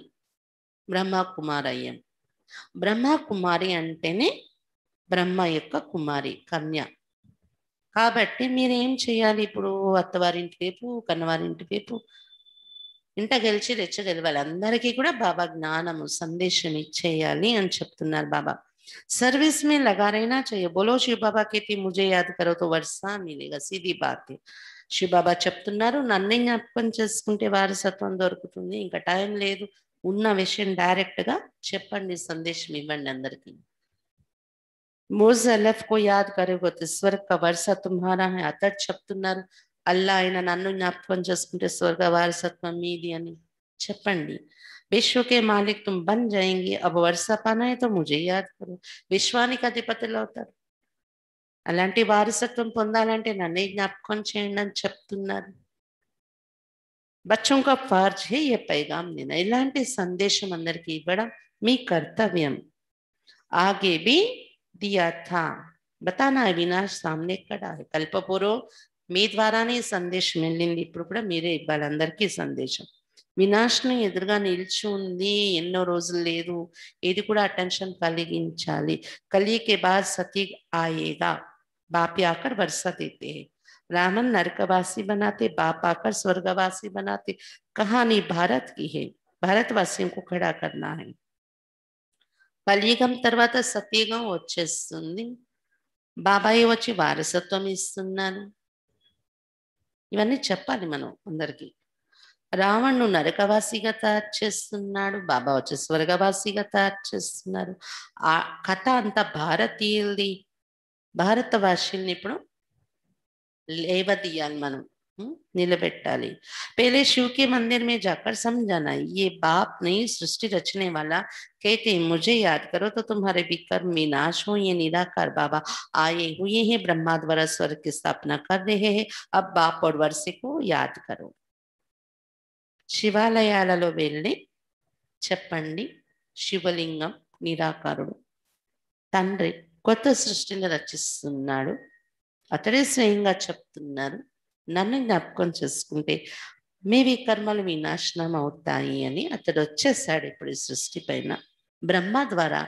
బ్రహ్మకుమారయ్యం బ్రహ్మకుమారి అంటేనే బ్రహ్మ యొక్క కుమారి కన్య కాబట్టి మీరేం చేయాలి ఇప్పుడు అత్తవారింటి వైపు కన్నవారింటి వైపు ఇంట గెలిచి రెచ్చగలవాలి అందరికీ కూడా బాబా జ్ఞానము సందేశం ఇచ్చేయాలి అని చెప్తున్నారు బాబా सर्विस में लगा रहना चाहिए बोलो शिव बाबा कहती मुझे याद करो तो वर्षा मिलेगा सीधी बात है శివ బాబా చెప్తున్నారు నన్ను జ్ఞాపకం చేసుకుంటే వారసత్వం దొరుకుతుంది ఇంకా టైం లేదు ఉన్న విషయం డైరెక్ట్ గా చెప్పండి సందేశం ఇవ్వండి అందరికీ మోజలఫ్ కో యాద్ కరేగో స్వర్గ వర్ష తుమ్హారా హై అతడు చెప్తున్నారు అల్లా ఆయన నన్ను జ్ఞాపకం చేసుకుంటే స్వర్గ వారసత్వం మీది అని చెప్పండి विश्व के मालिक तुम बन जाएंगे अब वर्षा पाना है तो मुझे याद करो विश्वानी के अधिपति लौतर अला वारसत्व पे ना ज्ञापक चेयर बच्चों का फारज है ये पैगाम देना इलांट सदेश अंदर की इवी कर्तव्य आगे भी दिया था बताना अविनाश सामने कड़ा कलपूर्व मे द्वारा सदेश इपड़ी इवाल सदेश विनाश एरगा निचुंदी एनो रोज लेकिन अटन कल कली के बाद सती आएगा बाप आकर वर्षा देते है रामन नरकवासी बनाते बाप आकर स्वर्गवासी बनाते कहानी भारत की है भारतवासियों को खड़ा करना है कलियुगम तरवा सतीगम वे बाबाई वी वारसत्व इवन चपाली मन अंदर की रावण नरकवासी तैयार बाबा బాబా स्वर्गवासी స్వర్గవాసిగా తయారు अंत ఆ కథ అంతా భారతీయులది భారత భాషల్ని पहले शिव के मंदिर में जाकर समझाना ये बाप नहीं सृष्टि रचने वाला कहते मुझे याद करो तो तुम्हारे विकर विनाश हो ये निराकार बाबा आए हुए हैं ब्रह्मा द्वारा स्वर्ग की स्थापना कर रहे हैं अब बाप और वर्षे को याद करो శివాలయాలలో వెళ్ళి చెప్పండి శివలింగం నిరాకారుడు తండ్రి కొత్త సృష్టిని రచిస్తున్నాడు అతడే స్వయంగా చెప్తున్నారు నన్ను జ్ఞాపకం చేసుకుంటే మీవి కర్మలు వినాశనం అవుతాయి అని అతడు వచ్చేసాడు ఇప్పుడు ఈ సృష్టి పైన బ్రహ్మ ద్వారా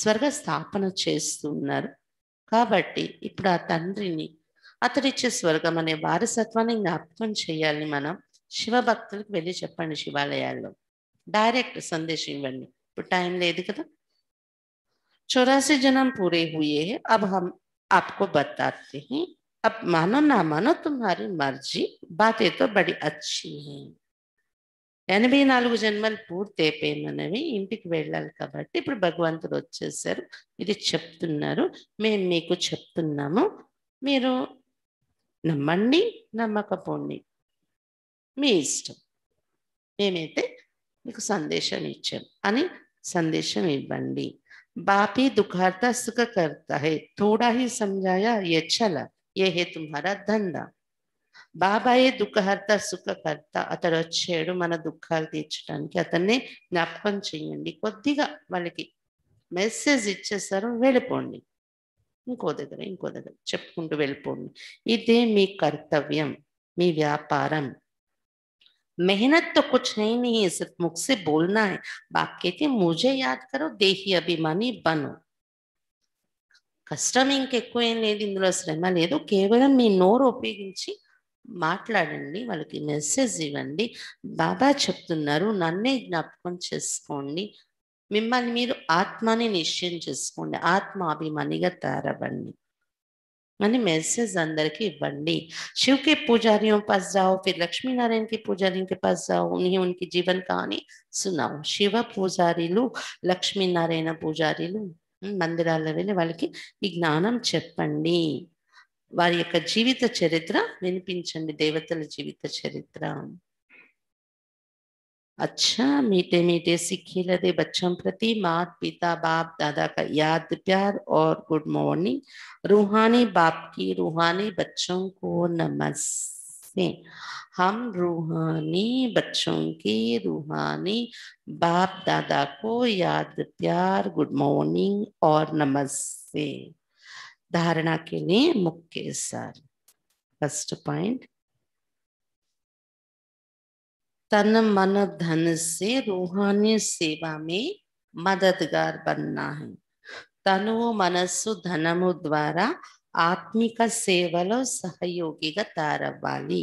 స్వర్గ స్థాపన చేస్తున్నారు కాబట్టి ఇప్పుడు ఆ తండ్రిని అతడిచ్చే స్వర్గం అనే వారసత్వాన్ని జ్ఞాపకం చేయాలి మనం शिव भक्तలకు వెళ్ళి చెప్పండి శివాలయాల్లో డైరెక్ట్ సందేశ ఇవ్వండి టైం లేదు కదా 84 జన్మలు పూర్తి ہوئے۔ అబ్ మనం మీకు బతతతే హి అబ్ మాననా మానొ తమారి మార్జి బాతే తో బడి అచ్చి హి 84 జన్మలు పూర్తేపే ననేవి ఇంటిక వెళ్ళాల్ కబట్టి ఇప్పుడు భగవంతుడు వచ్చేసారు ఇది చెప్తున్నారు నేను మీకు చెప్తున్నాము మీరు నమండి నమక పొండి మీ ఇష్టం మేమైతే మీకు సందేశం ఇచ్చాం అని సందేశం ఇవ్వండి బాపీ దుఃఖార్త సుఖకర్త హే है హీ సంజాయ समझाया ఏ హే ये దంద బాబాయే దుఃఖహర్త సుఖకర్త అతడు వచ్చాడు మన దుఃఖాలు తీర్చడానికి అతన్ని జ్ఞాపకం చేయండి కొద్దిగా వాళ్ళకి మెసేజ్ ఇచ్చేసారు వెళ్ళిపోండి ఇంకో దగ్గర ఇంకో దగ్గర చెప్పుకుంటూ వెళ్ళిపోండి ఇదే మీ కర్తవ్యం మీ వ్యాపారం मेहनत तो कुछ नहीं नहीं है सिर्फ मुख से बोलना है बाप कहते मुझे याद करो దేహి అభిమాని బను కష్టం ఇంకెక్కువ ఏం లేదు ఇందులో శ్రమ లేదు కేవలం మీ నోరు ఉపయోగించి మాట్లాడండి వాళ్ళకి మెసేజ్ ఇవ్వండి బాబా చెప్తున్నారు నన్నే జ్ఞాపకం చేసుకోండి మిమ్మల్ని మీరు ఆత్మని నిశ్చయం చేసుకోండి ఆత్మాభిమానిగా తయారవ్వండి అని మెసేజ్ అందరికి ఇవ్వండి శివుకి शिव పాస్ జావు ఫిర్ లక్ష్మీనారాయణకి फिर పాస్ नारायण के पुजारियों के पास जाओ శివ పూజారిలు లక్ష్మీనారాయణ పూజారిలు మందిరాల్లో వెళ్ళి వాళ్ళకి ఈ జ్ఞానం చెప్పండి వారి యొక్క జీవిత చరిత్ర వినిపించండి దేవతల జీవిత చరిత్ర अच्छा मीठे मीठे सीखे लदे बच्चों प्रति मात पिता बाप दादा का याद प्यार और गुड मॉर्निंग रूहानी बाप की रूहानी बच्चों को नमस्ते हम रूहानी बच्चों की रूहानी बाप दादा को याद प्यार गुड मॉर्निंग और नमस्ते धारणा के लिए मुख्य सर फर्स्ट पॉइंट तन मन धन से रूहानी सेवा में मददगार बनना है तनु मनसु धनमु द्वारा आत्मिक सेवलो सहयोगी तारवाली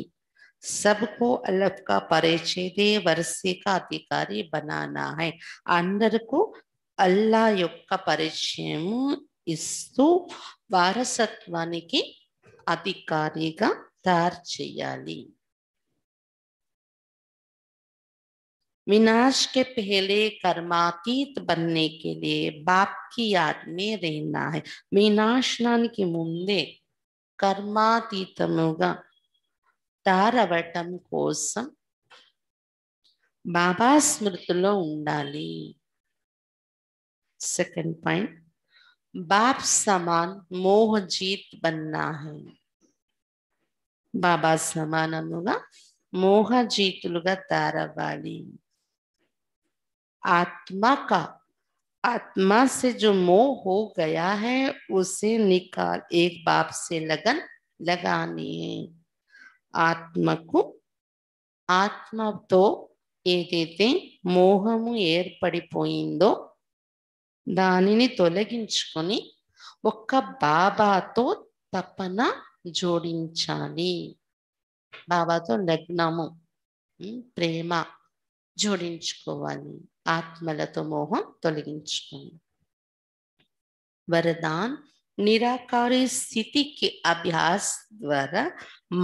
सबको अलग का परिचय दे वर्षे का अधिकारी बनाना है अंदर को अल्लाह युक्त परिचय इस्तू वारसत्वा की अधिकारी का तार चेयली विनाश के पहले कर्मातीत बनने के लिए बाप की याद में रहना है विनाश नान की मुंदे कर्मातीत तारवटम कोसम बाबा स्मृति उंडाली सेकंड पॉइंट बाप समान मोह जीत बनना है बाबा समान मोह जीत लुगा तारावाली आत्मा का आत्मा से जो मोह हो गया है उसे निकाल एक बाप से लगन लगानी है आत्मा को आत्मा तो ये मोहम ऐरपड़ो दाने तुनी बाबा तो तपना जोड़ी बाबा तो लग्न हम्म, प्रेमा जोड़ी आत्मल तो मोह तरदा निराकारी स्थिति के अभ्यास द्वारा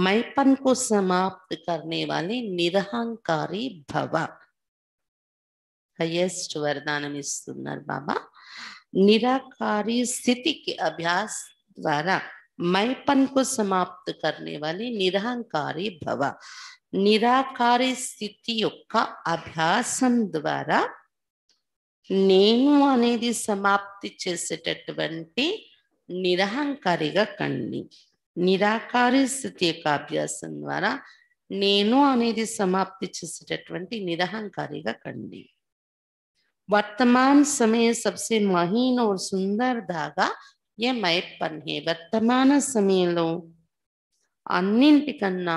मैपन को समाप्त करने वाले निरहंकारी भव हयेस्ट वरदान बाबा निराकारी स्थिति के अभ्यास द्वारा मैपन को समाप्त करने वाले निरहंकारी भव నిరాకారి స్థితి యొక్క అభ్యాసం ద్వారా నేను అనేది సమాప్తి చేసేటటువంటి నిరహంకారిగా కండి నిరాకారి స్థితి యొక్క అభ్యాసం ద్వారా నేను అనేది సమాప్తి చేసేటటువంటి నిరహంకారిగా కండి వర్తమాన్ సమయ सबसे महीन ఓ सुंदर దాగా ఏ మై హే వర్తమాన సమయంలో అన్నింటికన్నా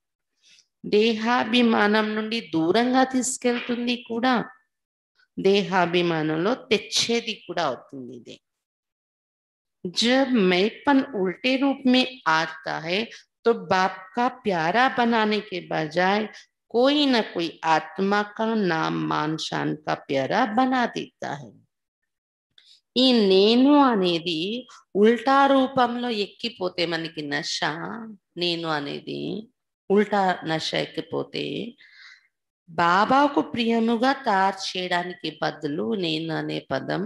देहाभिमान दूर का तस्कूड़ देहाभिमान जब मैपन उल्टे रूप में आता है तो बाप का प्यारा बनाने के बजाय कोई ना कोई आत्मा का नाम मान शान का प्यारा बना देता है नैन अने उलटा रूप में एक्की मन की नशा नैन अने ఉల్టా నష ఎక్కిపోతే బాబాకు ప్రియముగా తయారు చేయడానికి బదులు నేను అనే పదం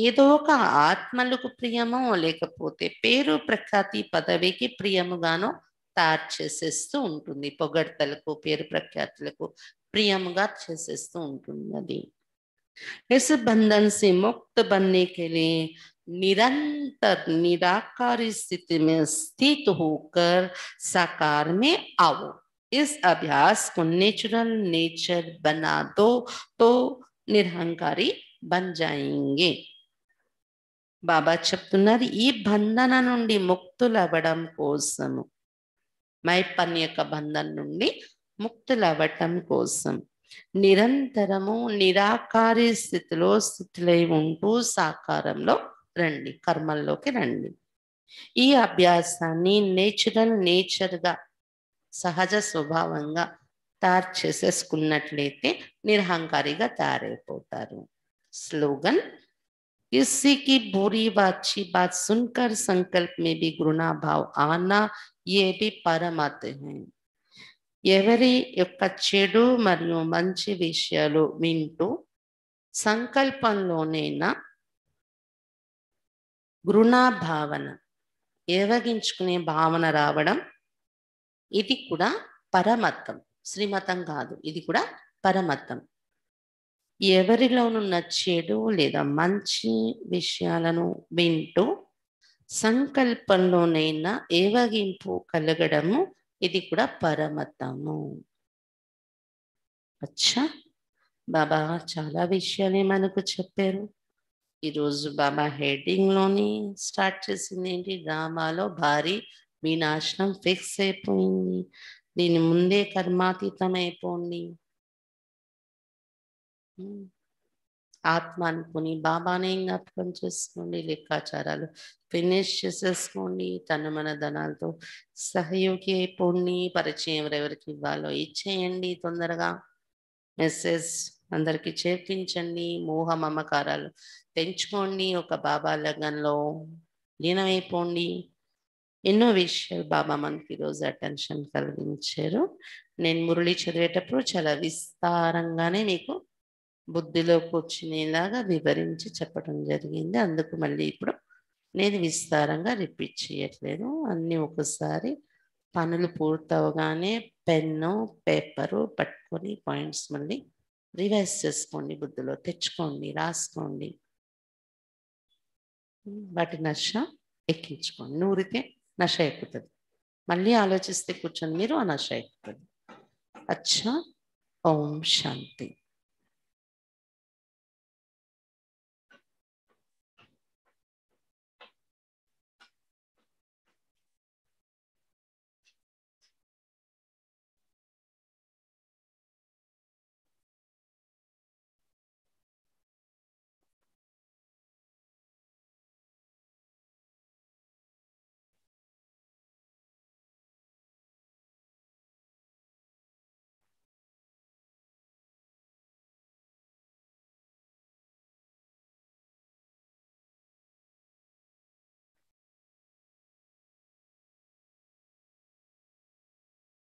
ఏదో ఒక ఆత్మలకు ప్రియమో లేకపోతే పేరు ప్రఖ్యాతి పదవికి ప్రియముగానో తయారు చేసేస్తూ ఉంటుంది పొగడ్తలకు పేరు ప్రఖ్యాతులకు ప్రియముగా చేసేస్తూ ఉంటుంది అది इस बंधन से मुक्त निरंतर निराकार स्थिति में स्थित होकर साकार में आओ इस अभ्यास को नेचुरल नेचर बना दो तो నిరహంకారి బన్ జాయింగే బాబా చెప్తున్నారు ఈ బంధన నుండి ముక్తులవ్వడం కోసం మై పని యొక్క బంధన నుండి ముక్తులవ్వటం కోసం నిరంతరము నిరాకారి స్థితిలో స్థితులై ఉంటూ సాకారంలో రండి కర్మల్లోకి రండి ఈ అభ్యాసాన్ని నేచురల్ నేచర్గా సహజ స్వభావంగా తయారు చేసేసుకున్నట్లయితే నిరహంకారిగా తయారైపోతారు స్లోగన్ किसी బూరి बुरी బాత్ సున్కర్ సంకల్ప్ మే బి में ఆనా घृणा भाव ఎవరి యొక్క చెడు మరియు మంచి విషయాలు వింటూ సంకల్పంలోనైనా భావన ఏవగించుకునే భావన రావడం ఇది కూడా పరమత్తం శ్రీమతం కాదు ఇది కూడా పరమత్తం ఎవరిలోనున్న చెడు లేదా మంచి విషయాలను వింటూ సంకల్పంలోనైనా ఏవగింపు కలగడము ఇది కూడా పరమతము అచ్చా బాబా చాలా విషయాలే మనకు చెప్పారు ఈరోజు బాబా హెడ్డింగ్లోని స్టార్ట్ చేసింది ఏంటి డ్రామాలో భారీ మీ నాశనం ఫిక్స్ అయిపోయింది దీని ముందే కర్మాతీతం అయిపోండి ఆత్మ అనుకుని బాబానే జ్ఞాపకం చేసుకోండి లెక్కాచారాలు ఫినిష్ చేసేసుకోండి తన మన ధనాలతో సహయోగి అయిపోండి పరిచయం ఎవరెవరికి ఇవ్వాలో ఇచ్చేయండి తొందరగా మెసేజ్ అందరికి చేర్పించండి మోహ మమకారాలు పెంచుకోండి ఒక బాబా లగ్నంలో లీనమైపోండి ఎన్నో విషయాలు బాబా మనకి ఈరోజు అటెన్షన్ కలిగించారు నేను మురళి చదివేటప్పుడు చాలా విస్తారంగానే మీకు బుద్ధిలోకి వచ్చినేలాగా వివరించి చెప్పడం జరిగింది అందుకు మళ్ళీ ఇప్పుడు నేను విస్తారంగా రిపీట్ చేయట్లేదు అన్నీ ఒకసారి పనులు పూర్తవగానే పెన్ను పేపరు పట్టుకొని పాయింట్స్ మళ్ళీ రివైజ్ చేసుకోండి బుద్ధిలో తెచ్చుకోండి రాసుకోండి వాటి నష ఎక్కించుకోండి నూరితే నష ఎక్కుతుంది మళ్ళీ ఆలోచిస్తే కూర్చొని మీరు ఆ నష ఎక్కుతుంది అచ్చా ఓం శాంతి